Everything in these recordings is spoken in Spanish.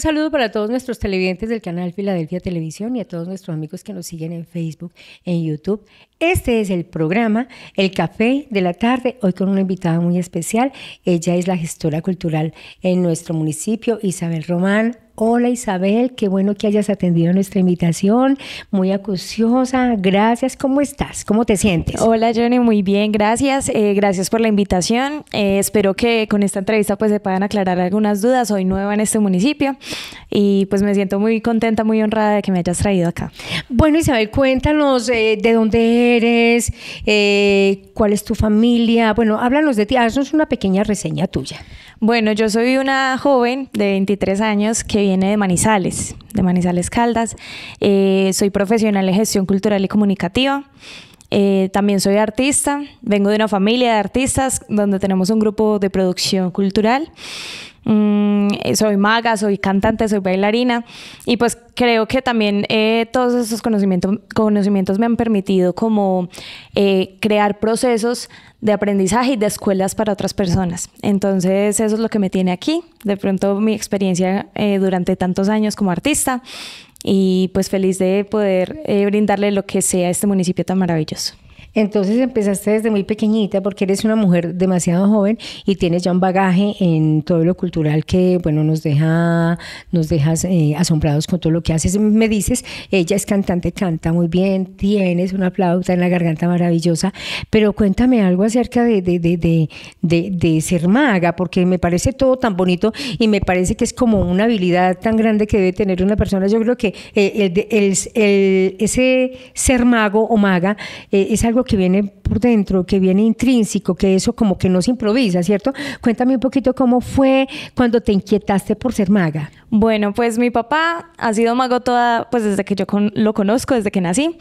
saludo para todos nuestros televidentes del canal Filadelfia Televisión y a todos nuestros amigos que nos siguen en Facebook, en YouTube, este es el programa El Café de la Tarde, hoy con una invitada muy especial. Ella es la gestora cultural en nuestro municipio, Isabel Román. Hola Isabel, qué bueno que hayas atendido nuestra invitación, muy acuciosa, gracias, ¿cómo estás? ¿Cómo te sientes? Hola Jenny, muy bien, gracias, eh, gracias por la invitación, eh, espero que con esta entrevista pues se puedan aclarar algunas dudas, soy nueva en este municipio y pues me siento muy contenta, muy honrada de que me hayas traído acá. Bueno Isabel, cuéntanos eh, de dónde eres, eh, cuál es tu familia. Bueno, háblanos de ti, haznos una pequeña reseña tuya. Bueno, yo soy una joven de 23 años que viene de Manizales, de Manizales Caldas. Eh, soy profesional en gestión cultural y comunicativa. Eh, también soy artista, vengo de una familia de artistas donde tenemos un grupo de producción cultural. Mm, soy maga, soy cantante, soy bailarina y pues creo que también eh, todos esos conocimientos, me han permitido como eh, crear procesos de aprendizaje y de escuelas para otras personas. Entonces eso es lo que me tiene aquí, de pronto mi experiencia eh, durante tantos años como artista y pues feliz de poder brindarle lo que sea a este municipio tan maravilloso. Entonces empezaste desde muy pequeñita porque eres una mujer demasiado joven y tienes ya un bagaje en todo lo cultural que, bueno, nos deja, nos dejas eh, asombrados con todo lo que haces. Me dices, ella es cantante, canta muy bien, tienes una aplauso en la garganta maravillosa, pero cuéntame algo acerca de, de, ser maga, porque me parece todo tan bonito y me parece que es como una habilidad tan grande que debe tener una persona. Yo creo que eh, el, el, ese ser mago o maga eh, es algo que viene por dentro, que viene intrínseco, que eso como que no se improvisa, ¿cierto? Cuéntame un poquito cómo fue cuando te inquietaste por ser maga. Bueno, pues mi papá ha sido mago toda, pues desde que yo lo conozco, desde que nací.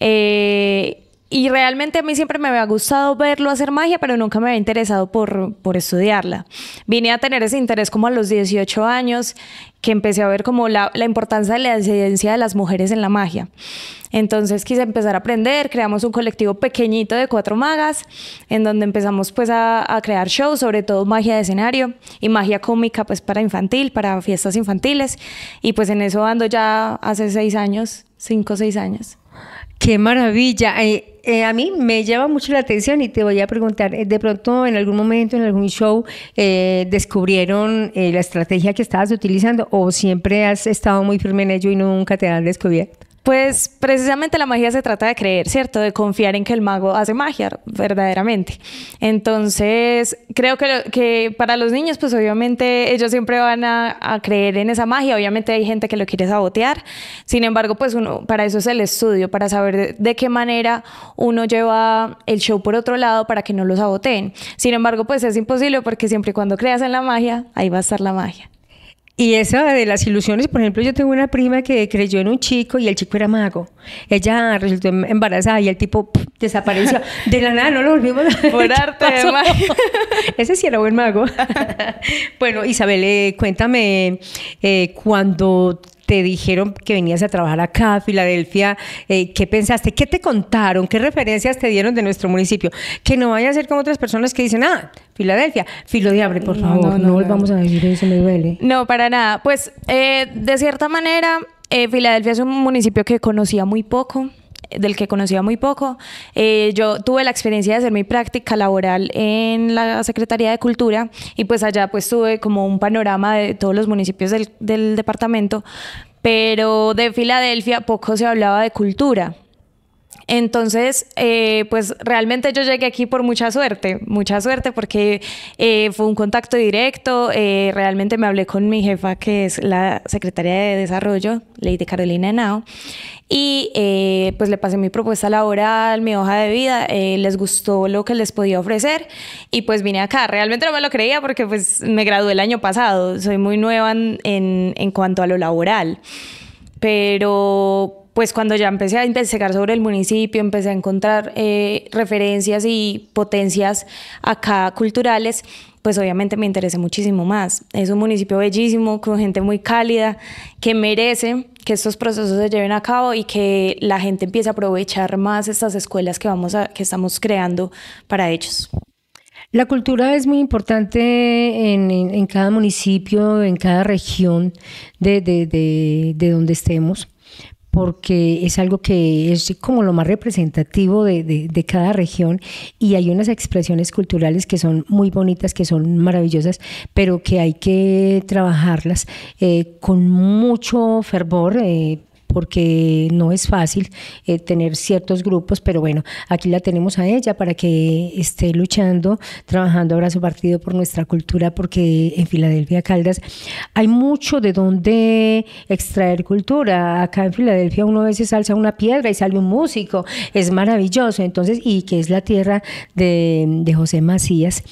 Eh, y realmente a mí siempre me había gustado verlo hacer magia, pero nunca me había interesado por, por estudiarla. Vine a tener ese interés como a los 18 años, que empecé a ver como la, la importancia de la incidencia de las mujeres en la magia. Entonces quise empezar a aprender, creamos un colectivo pequeñito de cuatro magas, en donde empezamos pues a, a crear shows, sobre todo magia de escenario y magia cómica pues para infantil, para fiestas infantiles. Y pues en eso ando ya hace seis años, cinco o seis años. ¡Qué maravilla! Eh eh, a mí me llama mucho la atención y te voy a preguntar, eh, de pronto en algún momento, en algún show, eh, descubrieron la estrategia que estabas utilizando o siempre has estado muy firme en ello y nunca te han descubierto? Pues precisamente la magia se trata de creer, ¿cierto? De confiar en que el mago hace magia, verdaderamente. Entonces, creo que, que para los niños, pues obviamente ellos siempre van a, creer en esa magia. Obviamente hay gente que lo quiere sabotear. Sin embargo, pues uno, para eso es el estudio, para saber de, de qué manera uno lleva el show por otro lado para que no lo saboteen. Sin embargo, pues es imposible porque siempre y cuando creas en la magia, ahí va a estar la magia. Y esa de las ilusiones, por ejemplo, yo tengo una prima que creyó en un chico y el chico era mago. Ella resultó embarazada y el tipo desapareció. De la nada no lo volvimos a Por Ese sí era buen mago. bueno, Isabel, eh, cuéntame eh, cuando te dijeron que venías a trabajar acá Filadelfia, eh, ¿qué pensaste? ¿Qué te contaron? ¿Qué referencias te dieron de nuestro municipio? Que no vaya a ser como otras personas que dicen, ah, Filadelfia, filo por favor, no, no, volvamos a decir eso, me duele. No, para nada. Pues eh, de cierta manera, eh, Filadelfia es un municipio que conocía muy poco del que conocía muy poco. Eh, yo tuve la experiencia de hacer mi práctica laboral en la Secretaría de Cultura y pues allá pues tuve como un panorama de todos los municipios del departamento, pero de Filadelfia poco se hablaba de cultura. Entonces, eh, pues realmente yo llegué aquí por mucha suerte, mucha suerte porque eh, fue un contacto directo, eh, realmente me hablé con mi jefa que es la secretaria de desarrollo, Lady Carolina Henao, y pues le pasé mi propuesta laboral, mi hoja de vida, les gustó lo que les podía ofrecer y pues vine acá. Realmente no me lo creía porque pues me gradué el año pasado, soy muy nueva en, en cuanto a lo laboral, pero pues cuando ya empecé a investigar sobre el municipio, empecé a encontrar eh, referencias y potencias acá culturales, pues obviamente me interesa muchísimo más. Es un municipio bellísimo, con gente muy cálida, que merece que estos procesos se lleven a cabo y que la gente empiece a aprovechar más estas escuelas que, vamos que estamos creando para ellos. La cultura es muy importante en, cada municipio, en cada región de donde estemos porque es algo que es como lo más representativo de, cada región y hay unas expresiones culturales que son muy bonitas, que son maravillosas, pero que hay que trabajarlas eh, con mucho fervor. Eh, porque no es fácil eh, tener ciertos grupos, pero bueno, aquí la tenemos a ella para que esté luchando, trabajando ahora su partido por nuestra cultura, porque en Filadelfia Caldas hay mucho de donde extraer cultura. Acá en Filadelfia uno a veces alza una piedra y sale un músico, es maravilloso, entonces, y que es la tierra de José Macías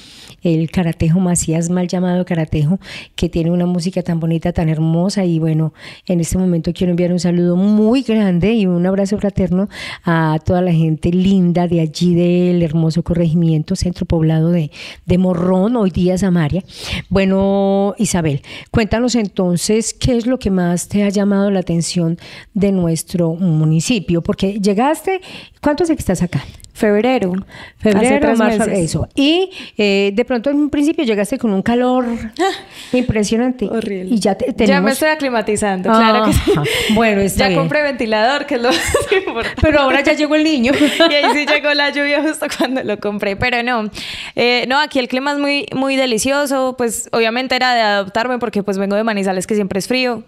el Caratejo Macías, mal llamado Caratejo, que tiene una música tan bonita, tan hermosa. Y bueno, en este momento quiero enviar un saludo muy grande y un abrazo fraterno a toda la gente linda de allí, del hermoso corregimiento, centro poblado de, de Morrón, hoy día Samaria. Bueno, Isabel, cuéntanos entonces qué es lo que más te ha llamado la atención de nuestro municipio, porque llegaste, ¿cuánto hace que estás acá? Febrero. Febrero, marzo, eso. Y eh, de pronto en un principio llegaste con un calor impresionante. Horrible. Y ya tenemos... Ya me estoy aclimatizando, claro que sí. Ah, bueno, está Ya compré ventilador, que es lo más importante. Pero ahora ya llegó el niño. y ahí sí llegó la lluvia justo cuando lo compré. Pero no, eh, no, aquí el clima es muy, muy delicioso. Pues obviamente era de adaptarme porque pues vengo de Manizales que siempre es frío.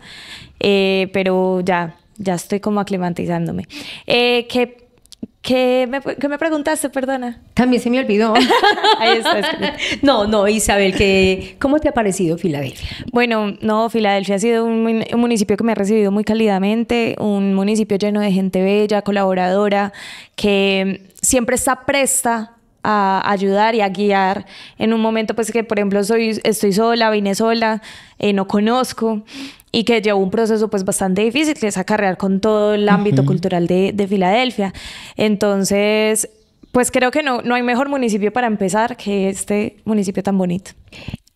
Eh, pero ya, ya estoy como aclimatizándome. Eh, que ¿Qué me, ¿Qué me, preguntaste? Perdona. También se me olvidó. no, no, Isabel, que, ¿cómo te ha parecido Filadelfia? Bueno, no, Filadelfia ha sido un, municipio que me ha recibido muy cálidamente, un municipio lleno de gente bella, colaboradora, que siempre está presta a ayudar y a guiar en un momento pues que por ejemplo soy, estoy sola, vine sola, eh, no conozco y que llevó un proceso pues bastante difícil que es acarrear con todo el ámbito cultural de, Filadelfia. Entonces, pues creo que no, no hay mejor municipio para empezar que este municipio tan bonito.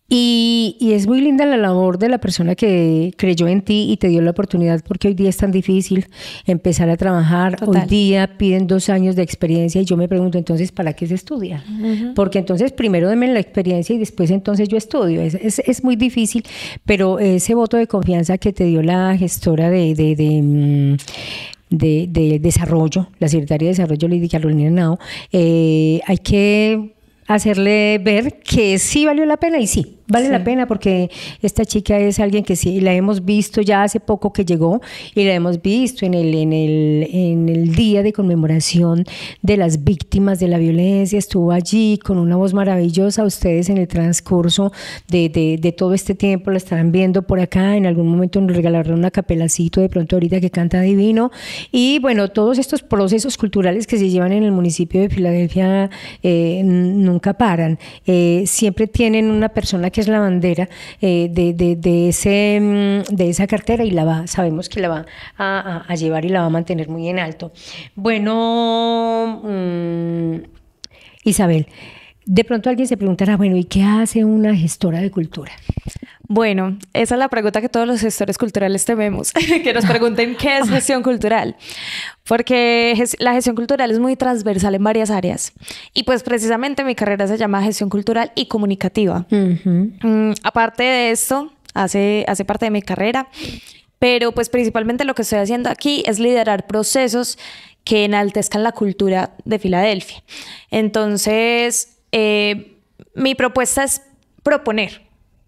Y, es muy linda la labor de la persona que creyó en ti y te dio la oportunidad, porque hoy día es tan difícil empezar a trabajar. Hoy día piden dos años de experiencia y yo me pregunto entonces, ¿para qué se estudia? Porque entonces primero denme la experiencia y después entonces yo estudio. Es, muy difícil, pero ese voto de confianza que te dio la gestora de, de, de mm, de, desarrollo, la secretaria de desarrollo Lidia Carolina Nao, eh, hay que hacerle ver que sí valió la pena y sí, vale la pena porque esta chica es alguien que sí, la hemos visto ya hace poco que llegó y la hemos visto en el, en el, en el día de conmemoración de las víctimas de la violencia, estuvo allí con una voz maravillosa, ustedes en el transcurso de, todo este tiempo la estarán viendo por acá, en algún momento nos regalaron una capelacito de pronto ahorita que canta divino y bueno, todos estos procesos culturales que se llevan en el municipio de Filadelfia eh, nunca paran. Eh, siempre tienen una persona que es la bandera eh, de, de, ese, mm, de esa cartera y la va, sabemos que la va a, llevar y la va a mantener muy en alto. Bueno, mm, Isabel, de pronto alguien se preguntará, bueno, ¿y qué hace una gestora de cultura? Bueno, esa es la pregunta que todos los gestores culturales tememos, que nos pregunten qué es gestión cultural, porque la gestión cultural es muy transversal en varias áreas. Y pues precisamente mi carrera se llama gestión cultural y comunicativa. Mm, aparte de esto, hace, parte de mi carrera, pero pues principalmente lo que estoy haciendo aquí es liderar procesos que enaltezcan la cultura de Filadelfia. Entonces, eh, mi propuesta es proponer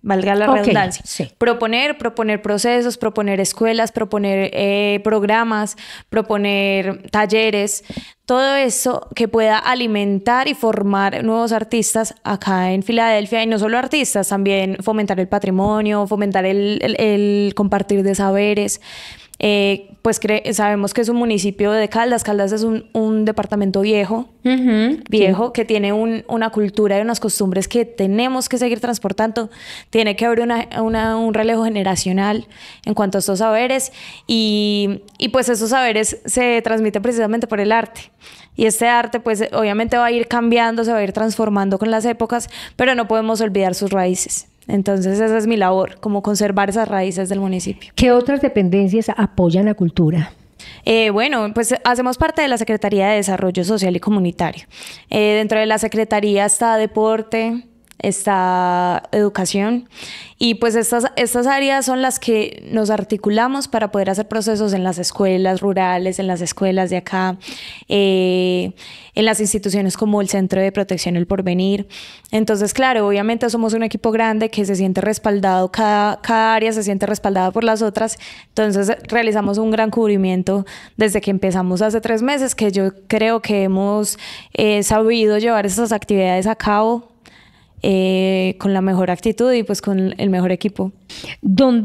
valga la redundancia. Proponer, proponer procesos, proponer escuelas, proponer eh, programas, proponer talleres, todo eso que pueda alimentar y formar nuevos artistas acá en Filadelfia y no solo artistas, también fomentar el patrimonio, fomentar el, el compartir de saberes. Eh, pues sabemos que es un municipio de Caldas. Caldas es un, departamento viejo, viejo, que tiene una cultura y unas costumbres que tenemos que seguir transportando. Tiene que haber un relevo generacional en cuanto a estos saberes y, y pues esos saberes se transmiten precisamente por el arte. Y este arte, pues obviamente va a ir cambiando, se va a ir transformando con las épocas, pero no podemos olvidar sus raíces. Entonces esa es mi labor, como conservar esas raíces del municipio. ¿Qué otras dependencias apoyan la cultura? Eh, bueno, pues hacemos parte de la Secretaría de Desarrollo Social y Comunitario. Eh, dentro de la Secretaría está Deporte, esta educación. Y pues estas, estas áreas son las que nos articulamos para poder hacer procesos en las escuelas rurales, en las escuelas de acá, eh, en las instituciones como el Centro de Protección El Porvenir. Entonces, claro, obviamente somos un equipo grande que se siente respaldado, cada, área se siente respaldada por las otras. Entonces, realizamos un gran cubrimiento desde que empezamos hace tres meses, que yo creo que hemos eh, sabido llevar esas actividades a cabo eh, con la mejor actitud y pues con el mejor equipo. ¿Dónde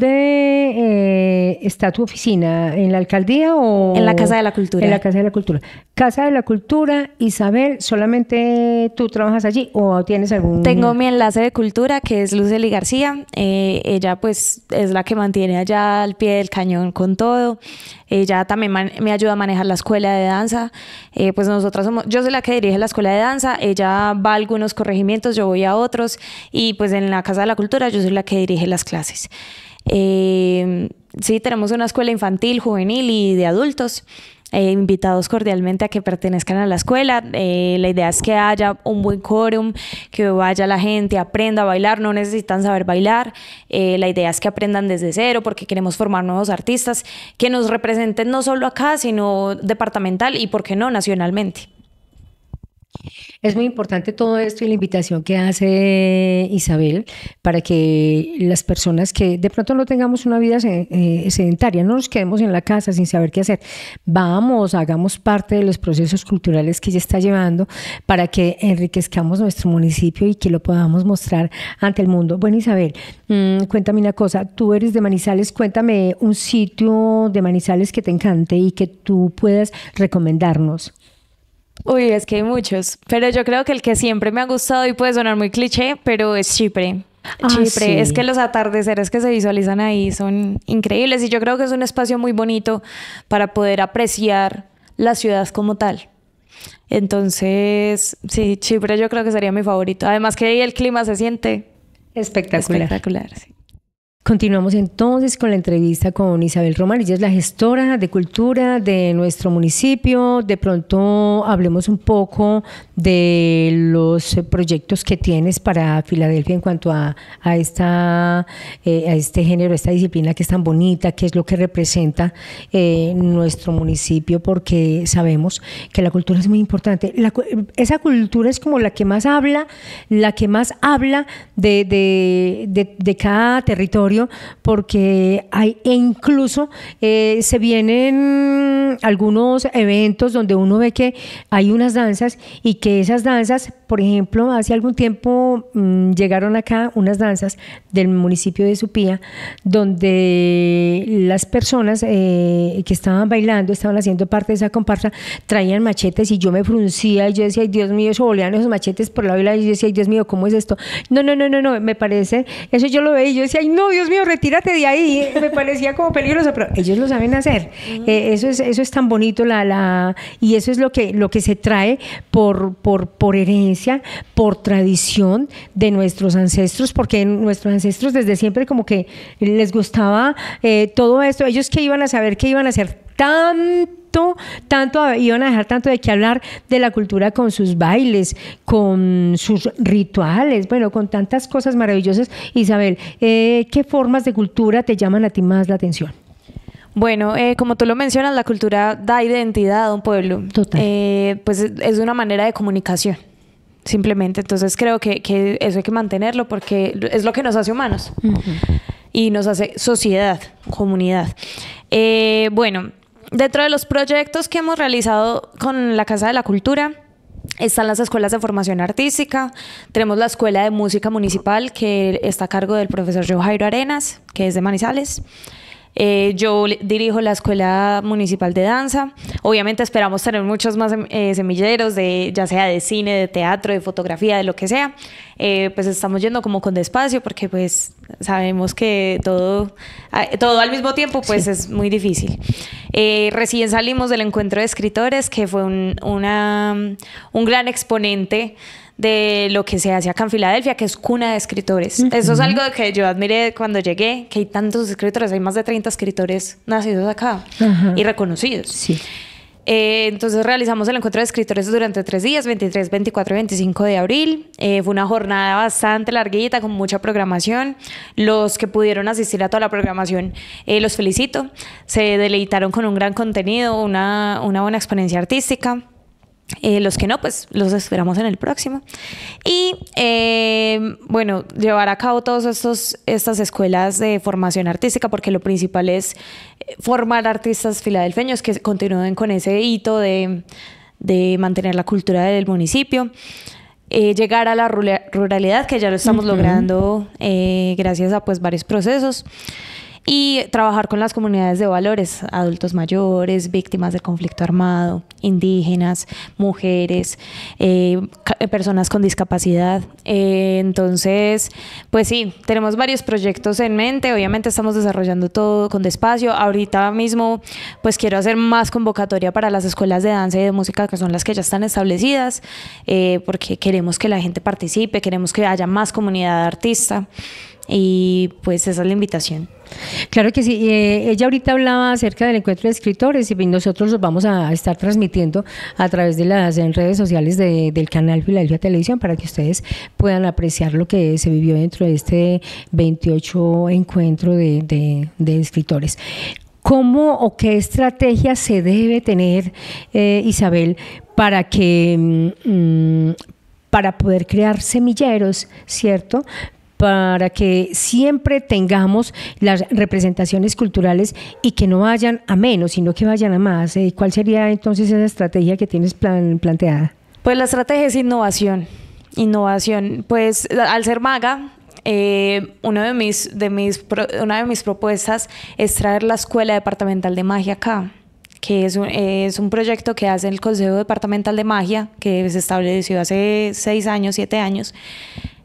eh, está tu oficina? ¿En la alcaldía o...? En la Casa de la Cultura. En la Casa de la Cultura. Casa de la Cultura, Isabel, ¿solamente tú trabajas allí o tienes algún...? Tengo mi enlace de cultura que es Lucely García. Eh, ella pues es la que mantiene allá al pie del cañón con todo. Ella también me ayuda a manejar la escuela de danza. pues nosotras somos... Yo soy la que dirige la escuela de danza. Ella va a algunos corregimientos, yo voy a otros y pues en la Casa de la Cultura yo soy la que dirige las clases. Eh, sí, tenemos una escuela infantil, juvenil y de adultos. Eh, invitados cordialmente a que pertenezcan a la escuela. Eh, la idea es que haya un buen quórum, que vaya la gente, aprenda a bailar, no necesitan saber bailar. la idea es que aprendan desde cero porque queremos formar nuevos artistas que nos representen no solo acá, sino departamental y, ¿por qué no?, nacionalmente. Es muy importante todo esto y la invitación que hace Isabel para que las personas que de pronto no tengamos una vida eh, sedentaria, no nos quedemos en la casa sin saber qué hacer, vamos, hagamos parte de los procesos culturales que ella está llevando para que enriquezcamos nuestro municipio y que lo podamos mostrar ante el mundo. Bueno, Isabel, mm, cuéntame una cosa, tú eres de Manizales, cuéntame un sitio de Manizales que te encante y que tú puedas recomendarnos. Uy, es que hay muchos, pero yo creo que el que siempre me ha gustado y puede sonar muy cliché, pero es Chipre. Ah, Chipre, es que los atardeceres que se visualizan ahí son increíbles y yo creo que es un espacio muy bonito para poder apreciar la ciudad como tal. Entonces, sí, Chipre yo creo que sería mi favorito. Además que ahí el clima se siente espectacular. Espectacular, sí. Continuamos entonces con la entrevista con Isabel Román. Ella es la gestora de cultura de nuestro municipio. De pronto hablemos un poco de los proyectos que tienes para Filadelfia en cuanto a, esta, eh, a este género, esta disciplina que es tan bonita, que es lo que representa eh, nuestro municipio, porque sabemos que la cultura es muy importante. esa cultura es como la que más habla, la que más habla de cada territorio porque hay, e incluso eh, se vienen algunos eventos donde uno ve que hay unas danzas y que esas danzas, por ejemplo, hace algún tiempo mm, llegaron acá unas danzas del municipio de Supía, donde las personas eh, que estaban bailando, estaban haciendo parte de esa comparsa, traían machetes y yo me fruncía y yo decía, ay Dios mío, eso volvían esos machetes por la vela y yo decía, ay Dios mío, ¿cómo es esto? No, no, no, no, no, me parece, eso yo lo veía y yo decía, ay no, Dios Dios mío, retírate de ahí. Me parecía como peligroso, pero ellos lo saben hacer. Eh, eso, es, eso es tan bonito la, la, y eso es lo que, lo que se trae por, por, por herencia, por tradición de nuestros ancestros, porque nuestros ancestros desde siempre como que les gustaba eh, todo esto. Ellos que iban a saber qué iban a hacer tan tanto, iban a dejar tanto de que hablar de la cultura con sus bailes, con sus rituales, bueno, con tantas cosas maravillosas. Isabel, eh, ¿qué formas de cultura te llaman a ti más la atención? Bueno, eh, como tú lo mencionas, la cultura da identidad a un pueblo. Eh, pues es una manera de comunicación simplemente. Entonces creo que, que, eso hay que mantenerlo porque es lo que nos hace humanos y nos hace sociedad, comunidad. bueno, Dentro de los proyectos que hemos realizado con la Casa de la Cultura, están las escuelas de formación artística, tenemos la Escuela de Música Municipal que está a cargo del profesor Joe Jairo Arenas, que es de Manizales. Eh, yo dirijo la Escuela Municipal de Danza. Obviamente esperamos tener muchos más em, eh, semilleros, de, ya sea de cine, de teatro, de fotografía, de lo que sea. Eh, pues estamos yendo como con despacio porque pues sabemos que todo, todo al mismo tiempo pues es muy difícil. recién salimos del encuentro de escritores que fue un gran exponente de lo que se hace acá en Filadelfia, que es cuna de escritores. Eso es algo que yo admiré cuando llegué, que hay tantos escritores, hay más de 30 escritores nacidos acá y reconocidos. Eh, entonces realizamos el encuentro de escritores durante tres días, 23, 24 y 25 de abril. Eh, fue una jornada bastante larguita, con mucha programación. Los que pudieron asistir a toda la programación, eh, los felicito. Se deleitaron con un gran contenido, una, una buena experiencia artística. Eh, los que no, pues los esperamos en el próximo. Y eh, bueno, llevar a cabo todas estas escuelas de formación artística, porque lo principal es eh, formar artistas filadelfeños que continúen con ese hito de, de mantener la cultura del municipio. llegar a la ruralidad, que ya lo estamos logrando gracias a pues varios procesos y trabajar con las comunidades de valores, adultos mayores, víctimas del conflicto armado, indígenas, mujeres, eh, eh, personas con discapacidad. Eh, entonces, pues sí, tenemos varios proyectos en mente, obviamente estamos desarrollando todo con despacio. Ahorita mismo, pues quiero hacer más convocatoria para las escuelas de danza y de música, que son las que ya están establecidas, porque queremos que la gente participe, queremos que haya más comunidad artista. Y pues esa es la invitación. Claro que sí. Eh, ella ahorita hablaba acerca del encuentro de escritores y nosotros los vamos a estar transmitiendo a través de las redes sociales del canal Filadelfia Televisión para que ustedes puedan apreciar lo que se vivió dentro de este 28 encuentro de, escritores. ¿Cómo o qué estrategia se debe tener, eh, Isabel, para que... Mm, mm, para poder crear semilleros, ¿cierto? para que siempre tengamos las representaciones culturales y que no vayan a menos, sino que vayan a más. ¿eh? ¿Cuál sería entonces esa estrategia que tienes plan, planteada? Pues la estrategia es innovación. Innovación. Pues al ser maga, eh, de mis, de mis, una de mis propuestas es traer la Escuela Departamental de Magia acá que es un, es un, proyecto que hace el Consejo Departamental de Magia, que se estableció hace seis años, siete años,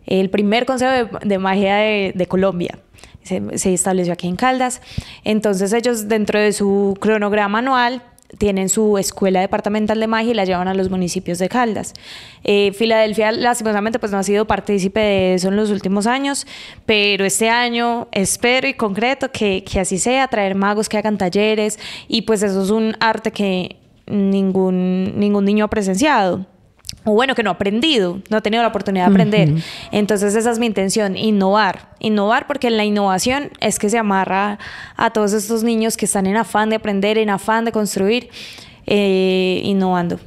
el primer consejo de, magia de, Colombia. Se, estableció aquí en Caldas. Entonces ellos dentro de su cronograma anual tienen su escuela departamental de magia y la llevan a los municipios de Caldas. Eh, Filadelfia, lastimosamente, pues no ha sido partícipe de eso en los últimos años, pero este año espero y concreto que, así sea, traer magos que hagan talleres y pues eso es un arte que ningún, ningún niño ha presenciado o bueno, que no ha aprendido, no ha tenido la oportunidad de aprender. Entonces esa es mi intención, innovar, innovar porque la innovación es que se amarra a todos estos niños que están en afán de aprender, en afán de construir, eh, innovando.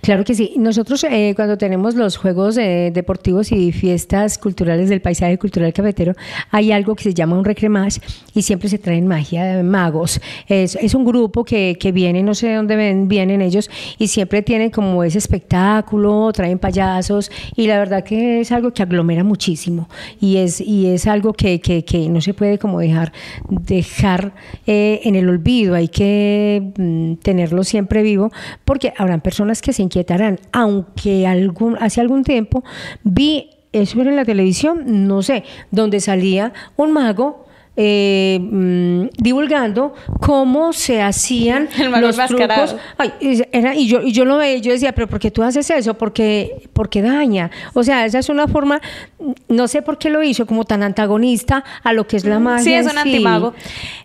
Claro que sí. Nosotros eh, cuando tenemos los juegos eh, deportivos y fiestas culturales del paisaje cultural cafetero, hay algo que se llama un recremage y siempre se traen magia, de eh, magos. Es, un grupo que, viene, no sé de dónde vienen ellos y siempre tienen como ese espectáculo, traen payasos y la verdad que es algo que aglomera muchísimo y es, y es algo que, no se puede como dejar, dejar en el olvido, hay que mm, tenerlo siempre vivo porque habrán personas personas que se inquietarán, aunque algún, hace algún tiempo vi, eso en la televisión, no sé, donde salía un mago eh, mm, divulgando cómo se hacían los y, yo, y yo lo veía, yo decía, pero ¿por qué tú haces eso? Porque, porque daña. O sea, esa es una forma, no sé por qué lo hizo, como tan antagonista a lo que es la mm, magia. Sí, es un antimago.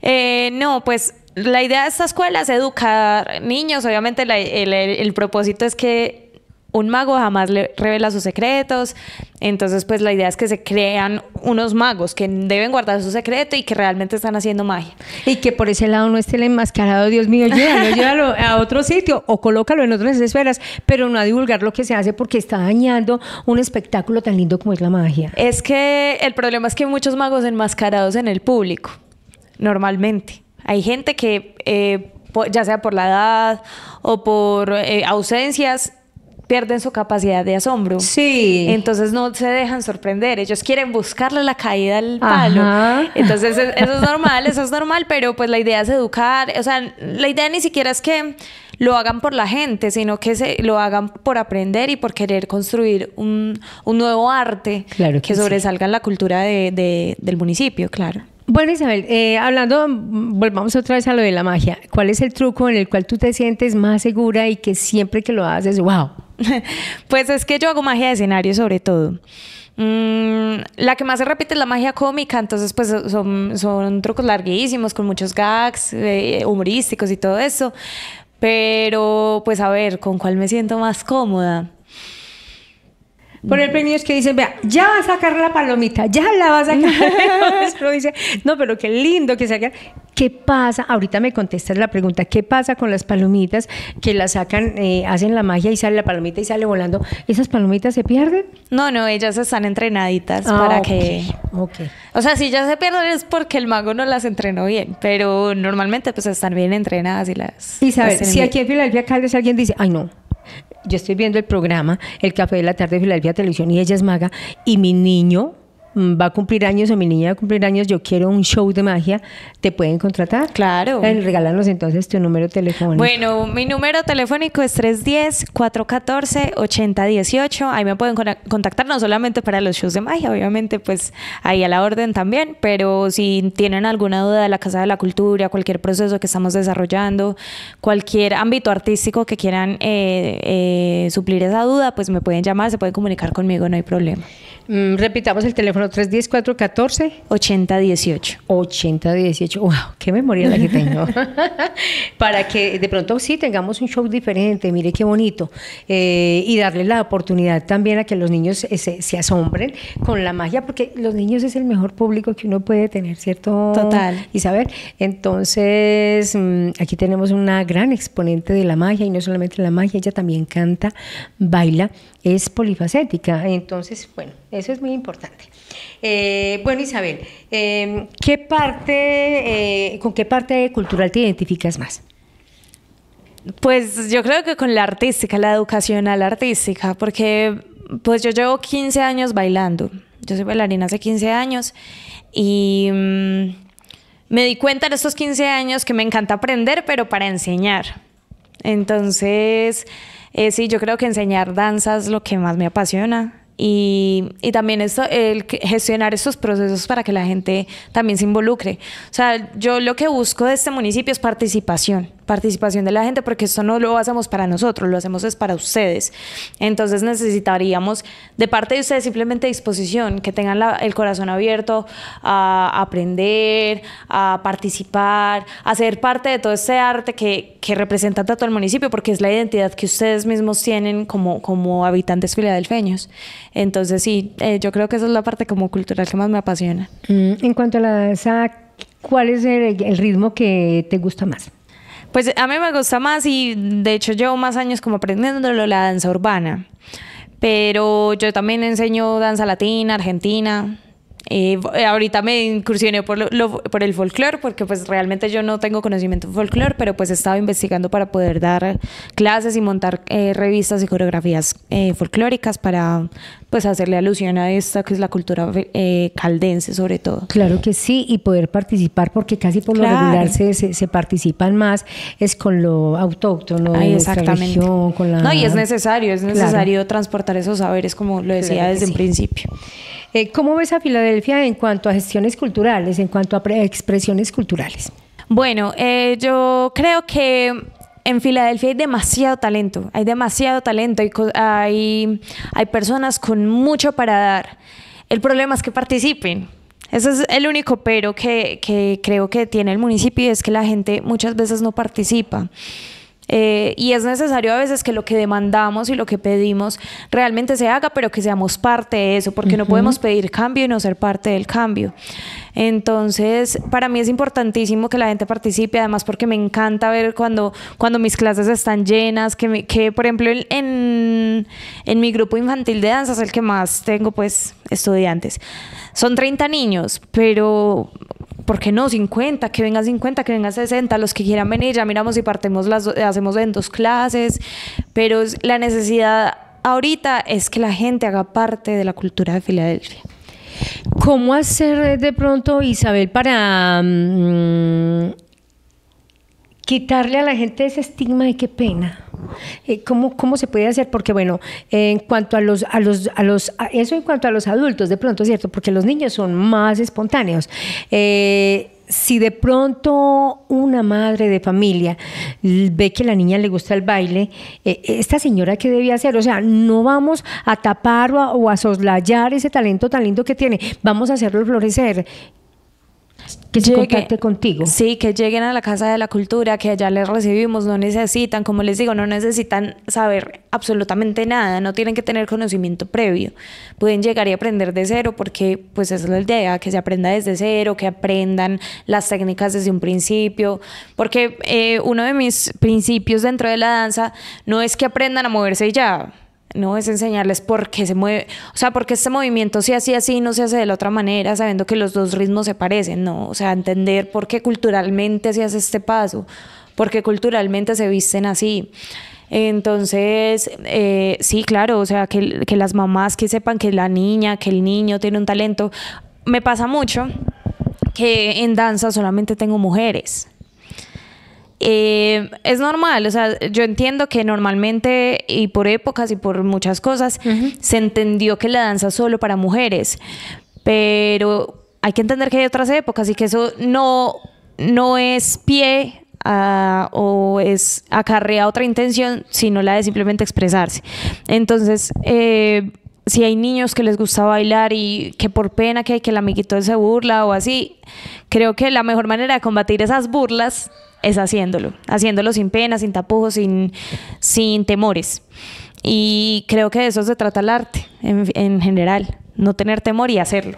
Eh, no, pues la idea de esta escuela es educar niños. Obviamente el, propósito es que un mago jamás le revela sus secretos. Entonces, pues la idea es que se crean unos magos que deben guardar su secreto y que realmente están haciendo magia. Y que por ese lado no esté el enmascarado, Dios mío, llévalo, llévalo a otro sitio o colócalo en otras esferas, pero no a divulgar lo que se hace porque está dañando un espectáculo tan lindo como es la magia. Es que el problema es que hay muchos magos enmascarados en el público, normalmente. Hay gente que, eh, ya sea por la edad o por eh, ausencias, pierden su capacidad de asombro. Sí. Entonces no se dejan sorprender, ellos quieren buscarle la caída al palo. Entonces eso es normal, eso es normal, pero pues la idea es educar, o sea, la idea ni siquiera es que lo hagan por la gente, sino que se lo hagan por aprender y por querer construir un, nuevo arte que, sobresalga en la cultura del municipio, claro. Bueno, Isabel, eh, hablando, volvamos otra vez a lo de la magia. ¿Cuál es el truco en el cual tú te sientes más segura y que siempre que lo haces, wow? pues es que yo hago magia de escenario sobre todo. Mm, la que más se repite es la magia cómica, entonces pues son, trucos larguísimos con muchos gags eh, humorísticos y todo eso. Pero pues a ver, ¿con cuál me siento más cómoda? por el premio es que dicen, vea, ya va a sacar la palomita, ya la va a sacar. dice, no, pero qué lindo que sacan. ¿Qué pasa? Ahorita me contestas la pregunta, ¿qué pasa con las palomitas que las sacan, eh, hacen la magia y sale la palomita y sale volando? ¿Esas palomitas se pierden? No, no, ellas están entrenaditas ah, para que... O sea, si ya se pierden es porque el mago no las entrenó bien, pero normalmente pues están bien entrenadas y las... Y sabes, si aquí en Filadelfia si alguien dice, ay no, yo estoy viendo el programa El Café de la Tarde de Filadelfia Televisión y ella es maga y mi niño Mm, va a cumplir años o mi niña va a cumplir años, yo quiero un show de magia, ¿te pueden contratar? Claro. Eh, regálanos entonces tu número telefónico. Bueno, mi número telefónico es 310-414-8018. Ahí me pueden contactar no solamente para los shows de magia, obviamente pues ahí a la orden también, pero si tienen alguna duda de la Casa de la Cultura, cualquier proceso que estamos desarrollando, cualquier ámbito artístico que quieran eh, eh, suplir esa duda, pues me pueden llamar, se pueden comunicar conmigo, no hay problema. Mm, repitamos el teléfono teléfono 8018. 8018. ¡Wow! ¡Qué memoria la que tengo! Para que de pronto sí tengamos un show diferente, mire qué bonito. Eh, y darle la oportunidad también a que los niños se, asombren con la magia, porque los niños es el mejor público que uno puede tener, ¿cierto? Total. y saber Entonces, mm, aquí tenemos una gran exponente de la magia, y no solamente la magia, ella también canta, baila, es polifacética. Entonces, bueno, eso es muy importante. Eh, bueno, Isabel, em, ¿qué parte, eh, ¿con qué parte cultural te identificas más? Pues yo creo que con la artística, la educacional artística, porque pues yo llevo 15 años bailando. Yo soy bailarina hace 15 años y mm, me di cuenta en estos 15 años que me encanta aprender, pero para enseñar. Entonces, eh, sí, yo creo que enseñar danza es lo que más me apasiona. Y, también eso, el gestionar estos procesos para que la gente también se involucre. O sea, yo lo que busco de este municipio es participación participación de la gente, porque esto no lo hacemos para nosotros, lo hacemos es para ustedes. Entonces necesitaríamos de parte de ustedes simplemente disposición, que tengan el corazón abierto a aprender, a participar, a ser parte de todo este arte que, que representa tanto el municipio, porque es la identidad que ustedes mismos tienen como, como habitantes filadelfeños. Entonces sí, eh, yo creo que esa es la parte como cultural que más me apasiona. Mm, en cuanto a la danza, ¿cuál es el ritmo que te gusta más? Pues a mí me gusta más y de hecho llevo más años como aprendiéndolo la danza urbana. Pero yo también enseño danza latina, argentina. Eh, eh, ahorita me incursioné por, el folclore porque pues realmente yo no tengo conocimiento de folclore, pero pues he estado investigando para poder dar clases y montar eh, revistas y coreografías folclóricas para pues hacerle alusión a esta que es la cultura eh, caldense sobre todo. Claro que sí, y poder participar, porque casi por lo regular se, participan más, es con lo autóctono, Ay, de exactamente. con la... No, y es necesario, es necesario transportar esos saberes, como lo decía desde el principio. Eh, ¿Cómo ves a Filadelfia en cuanto a gestiones culturales, en cuanto a expresiones culturales? Bueno, eh, yo creo que en Filadelfia hay demasiado talento, hay demasiado talento, hay, hay, hay personas con mucho para dar. El problema es que participen. Ese es el único pero que, creo que tiene el municipio y es que la gente muchas veces no participa. Eh, y es necesario a veces que lo que demandamos y lo que pedimos realmente se haga, pero que seamos parte de eso, porque no podemos pedir cambio y no ser parte del cambio. Entonces, para mí es importantísimo que la gente participe, además porque me encanta ver cuando, cuando mis clases están llenas, que, que por ejemplo en, mi grupo infantil de danza es el que más tengo pues estudiantes, son 30 niños, pero... ¿Por qué no? 50, que venga 50, que venga 60, los que quieran venir, ya miramos y partimos las hacemos en dos clases, pero la necesidad ahorita es que la gente haga parte de la cultura de Filadelfia. ¿Cómo hacer de pronto, Isabel, para mm, quitarle a la gente ese estigma de qué pena? Eh, ¿Cómo, ¿Cómo, se puede hacer? Porque, bueno, en cuanto a los, a los, a los, eso en cuanto a los adultos, de pronto, ¿cierto? Porque los niños son más espontáneos. Eh, si de pronto una madre de familia ve que a la niña le gusta el baile, eh, esta señora qué debía hacer? O sea, no vamos a tapar o a soslayar ese talento tan lindo que tiene, vamos a hacerlo florecer que Sí, que lleguen a la Casa de la Cultura, que allá les recibimos, no necesitan, como les digo, no necesitan saber absolutamente nada, no tienen que tener conocimiento previo. Pueden llegar y aprender de cero porque pues esa es la idea, que se aprenda desde cero, que aprendan las técnicas desde un principio, porque eh, uno de mis principios dentro de la danza no es que aprendan a moverse ya, no, es enseñarles por qué se mueve, o sea, por qué este movimiento se hace así, no se hace de la otra manera, sabiendo que los dos ritmos se parecen, ¿no? O sea, entender por qué culturalmente se hace este paso, por qué culturalmente se visten así. Entonces, eh, sí, claro, o sea, que, que las mamás que sepan que la niña, que el niño tiene un talento. Me pasa mucho que en danza solamente tengo mujeres eh, es normal, o sea, yo entiendo que normalmente y por épocas y por muchas cosas se entendió que la danza solo para mujeres, pero hay que entender que hay otras épocas y que eso no, no es pie o es acarrea otra intención, sino la de simplemente expresarse. Entonces, eh, si hay niños que les gusta bailar y que por pena que, hay que el amiguito se burla o así, creo que la mejor manera de combatir esas burlas es haciéndolo, haciéndolo sin pena, sin tapujos, sin, sin temores. Y creo que de eso se trata el arte en, general, no tener temor y hacerlo.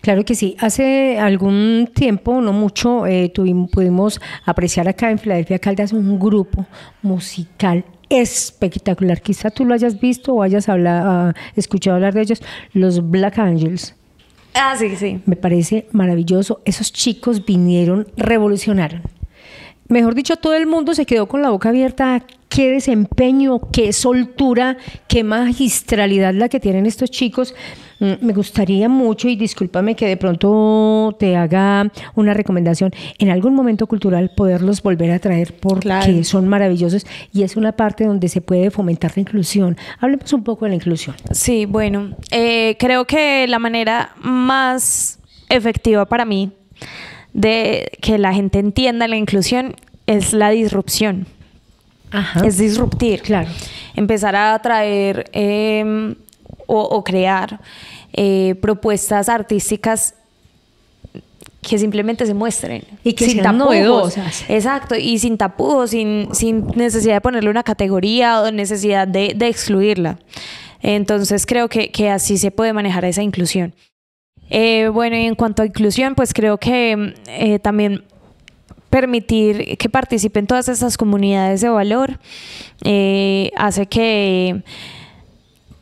Claro que sí. Hace algún tiempo, no mucho, eh, tuvimos, pudimos apreciar acá en Filadelfia Caldas un grupo musical espectacular. Quizá tú lo hayas visto o hayas ah, escuchado hablar de ellos, los Black Angels. Ah, sí, sí. Me parece maravilloso. Esos chicos vinieron, revolucionaron mejor dicho, todo el mundo se quedó con la boca abierta. Qué desempeño, qué soltura, qué magistralidad la que tienen estos chicos. Mm, me gustaría mucho, y discúlpame que de pronto te haga una recomendación, en algún momento cultural poderlos volver a traer porque son maravillosos y es una parte donde se puede fomentar la inclusión. Hablemos un poco de la inclusión. Sí, bueno, eh, creo que la manera más efectiva para mí de que la gente entienda la inclusión es la disrupción. Es disruptir. Claro. Empezar a traer em, o, crear eh, propuestas artísticas que simplemente se muestren. Y que sin sean tapujos. Exacto, y sin tapujos, sin, necesidad de ponerle una categoría o necesidad de, excluirla. Entonces creo que así se puede manejar esa inclusión. Eh, bueno, y en cuanto a inclusión, pues creo que mm, eh, también permitir que participen todas estas comunidades de valor eh, hace que,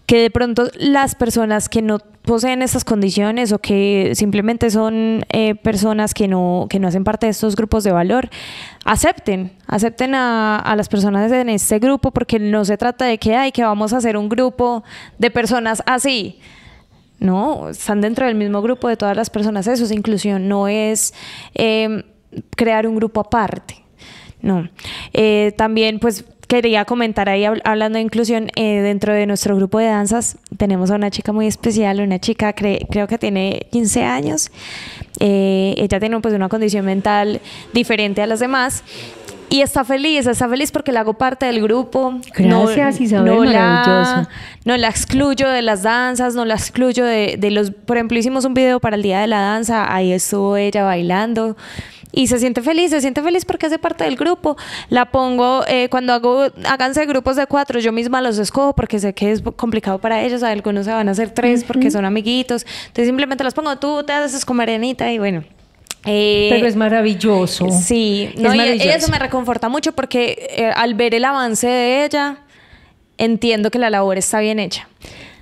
que de pronto las personas que no poseen estas condiciones o que simplemente son personas que no, que no hacen parte de estos grupos de valor, acepten, acepten a, las personas en este grupo porque no se trata de que, ay, que vamos a hacer un grupo de personas así ¿no? Están dentro del mismo grupo de todas las personas. Eso es inclusión, no es em, crear un grupo aparte. No. Eh, también, pues, quería comentar ahí, hablando de inclusión, eh, dentro de nuestro grupo de danzas tenemos a una chica muy especial, una chica creo que tiene 15 años. Eh, ella tiene pues una condición mental diferente a las demás y está feliz, está feliz porque la hago parte del grupo. Gracias, no, Isabel, no la, no la excluyo de las danzas, no la excluyo de, los... Por ejemplo, hicimos un video para el Día de la Danza, ahí estuvo ella bailando y se siente feliz, se siente feliz porque hace parte del grupo. La pongo eh, cuando hago, háganse grupos de cuatro, yo misma los escojo porque sé que es complicado para ellos, algunos se van a hacer tres porque son amiguitos, entonces simplemente los pongo, tú te haces con Marianita y bueno. Pero es eh, maravilloso. Sí, eso me reconforta mucho porque eh, al ver el avance de ella, entiendo que la labor está bien hecha.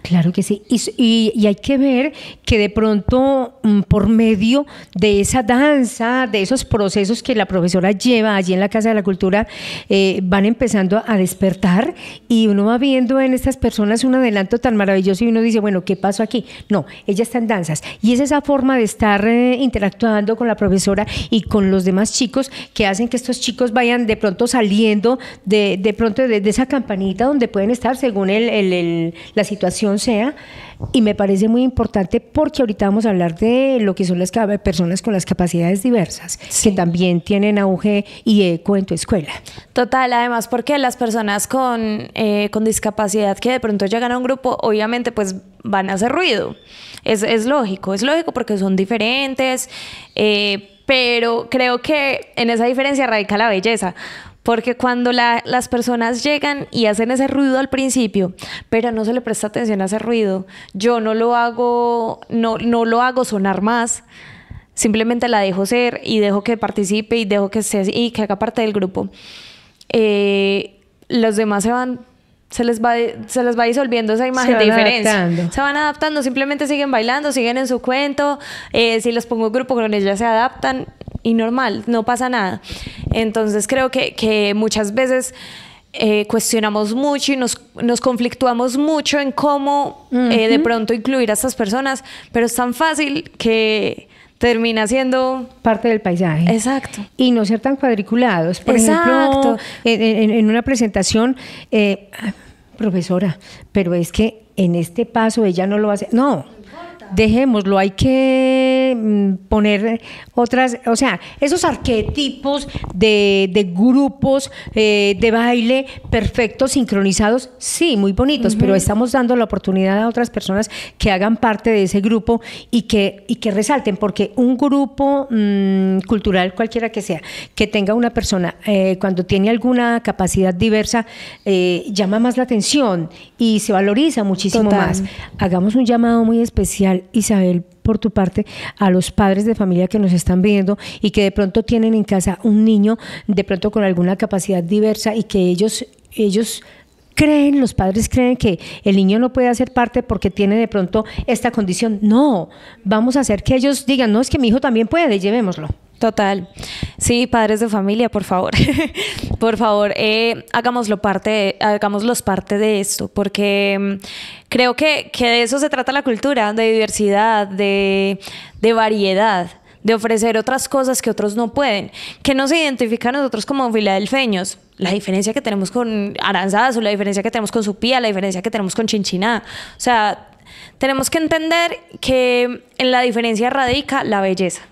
Claro que sí. Y, hay que ver que de pronto mm, por medio de esa danza, de esos procesos que la profesora lleva allí en la Casa de la Cultura, eh, van empezando a despertar y uno va viendo en estas personas un adelanto tan maravilloso y uno dice, bueno, ¿qué pasó aquí? No, ellas están danzas. Y es esa forma de estar eh, interactuando con la profesora y con los demás chicos que hacen que estos chicos vayan de pronto saliendo de, de pronto de, esa campanita donde pueden estar según el, la situación sea, y me parece muy importante porque ahorita vamos a hablar de lo que son las personas con las capacidades diversas, que también tienen auge y eco en tu escuela. Total, además porque las personas con, eh, con discapacidad que de pronto llegan a un grupo, obviamente pues van a hacer ruido. Es, lógico, es lógico porque son diferentes, eh, pero creo que en esa diferencia radica la belleza. Porque cuando las personas llegan y hacen ese ruido al principio, pero no se le presta atención a ese ruido, yo no lo hago, no, no lo hago sonar más. Simplemente la dejo ser y dejo que participe y dejo que y que haga parte del grupo. Eh, los demás se van se les va, se les va disolviendo esa imagen de diferencia. Se van adaptando, simplemente siguen bailando, siguen en su cuento. Eh, si los pongo en grupo con ellos ya se adaptan y normal, no pasa nada. Entonces creo que, muchas veces eh, cuestionamos mucho y nos, nos, conflictuamos mucho en cómo eh, de pronto incluir a estas personas, pero es tan fácil que termina siendo parte del paisaje. Exacto. Y no ser tan cuadriculados. Por ejemplo, en, una presentación, eh, profesora, pero es que en este paso ella no lo hace. No dejémoslo, hay que mm, poner otras, o sea, esos arquetipos de, grupos eh, de baile perfectos, sincronizados, sí, muy bonitos, pero estamos dando la oportunidad a otras personas que hagan parte de ese grupo y que, y que resalten, porque un grupo mm, cultural, cualquiera que sea, que tenga una persona, eh, cuando tiene alguna capacidad diversa, eh, llama más la atención y se valoriza muchísimo más. Hagamos un llamado muy especial Isabel, por tu parte, a los padres de familia que nos están viendo y que de pronto tienen en casa un niño de pronto con alguna capacidad diversa y que ellos, ellos creen, los padres creen que el niño no puede hacer parte porque tiene de pronto esta condición. No, vamos a hacer que ellos digan, no, es que mi hijo también puede, llevémoslo. Total. Sí, padres de familia, por favor. por favor, eh, hagámoslo parte hagámoslos parte de esto, porque mm, creo que, que, de eso se trata la cultura, de diversidad, de, variedad de ofrecer otras cosas que otros no pueden, que nos identifica a nosotros como filadelfeños. La diferencia que tenemos con o la diferencia que tenemos con Supía, la diferencia que tenemos con Chinchiná. O sea, tenemos que entender que en la diferencia radica la belleza.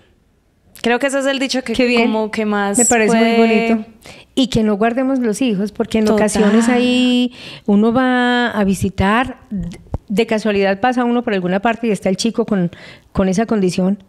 Creo que ese es el dicho que como que más... Me parece muy bonito. Y que no guardemos los hijos, porque en ocasiones ahí uno va a visitar, de casualidad pasa uno por alguna parte y está el chico con, con esa condición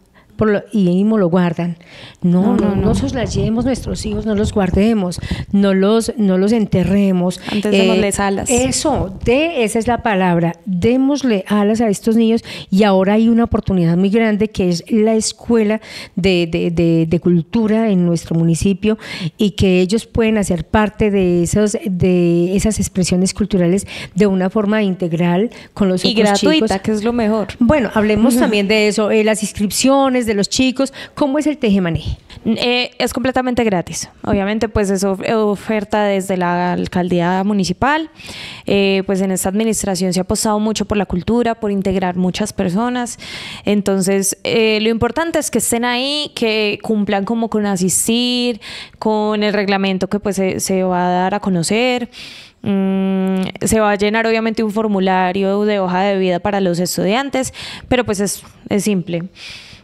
y mismo lo guardan. No, no, no, soslayemos nuestros hijos, no los guardemos, no los, no los enterremos. Antes démosles eh, alas. Eso, de, esa es la palabra, démosle alas a estos niños y ahora hay una oportunidad muy grande que es la escuela de, cultura en nuestro municipio y que ellos pueden hacer parte de, esos, de esas expresiones culturales de una forma integral con los y gratuita, que es lo mejor. Bueno, hablemos también de eso, eh, las inscripciones, de los chicos? ¿Cómo es el tejemaneje? Eh, es completamente gratis. Obviamente, pues es eh, oferta desde la alcaldía municipal. Eh, pues en esta administración se ha apostado mucho por la cultura, por integrar muchas personas. Entonces, lo importante es que estén ahí, que cumplan como con asistir, con el reglamento que pues se, va a dar a conocer. Mm, se va a llenar obviamente un formulario de hoja de vida para los estudiantes, pero pues es, es simple.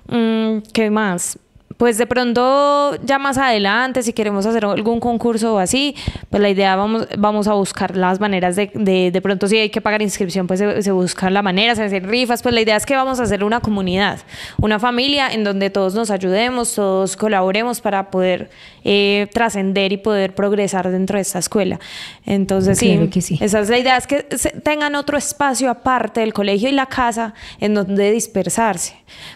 Mm, ¿Qué más? Pues de pronto ya más adelante, si queremos hacer algún concurso o así, pues la idea vamos, vamos a buscar las maneras de, de, pronto si hay que pagar inscripción, pues se, se, busca la manera, se hacen rifas, pues la idea es que vamos a hacer una comunidad, una familia en donde todos nos ayudemos, todos colaboremos para poder eh, trascender y poder progresar dentro de esta escuela. Entonces sí, sí, esa es la idea, es que tengan otro espacio aparte del colegio y la casa en donde dispersarse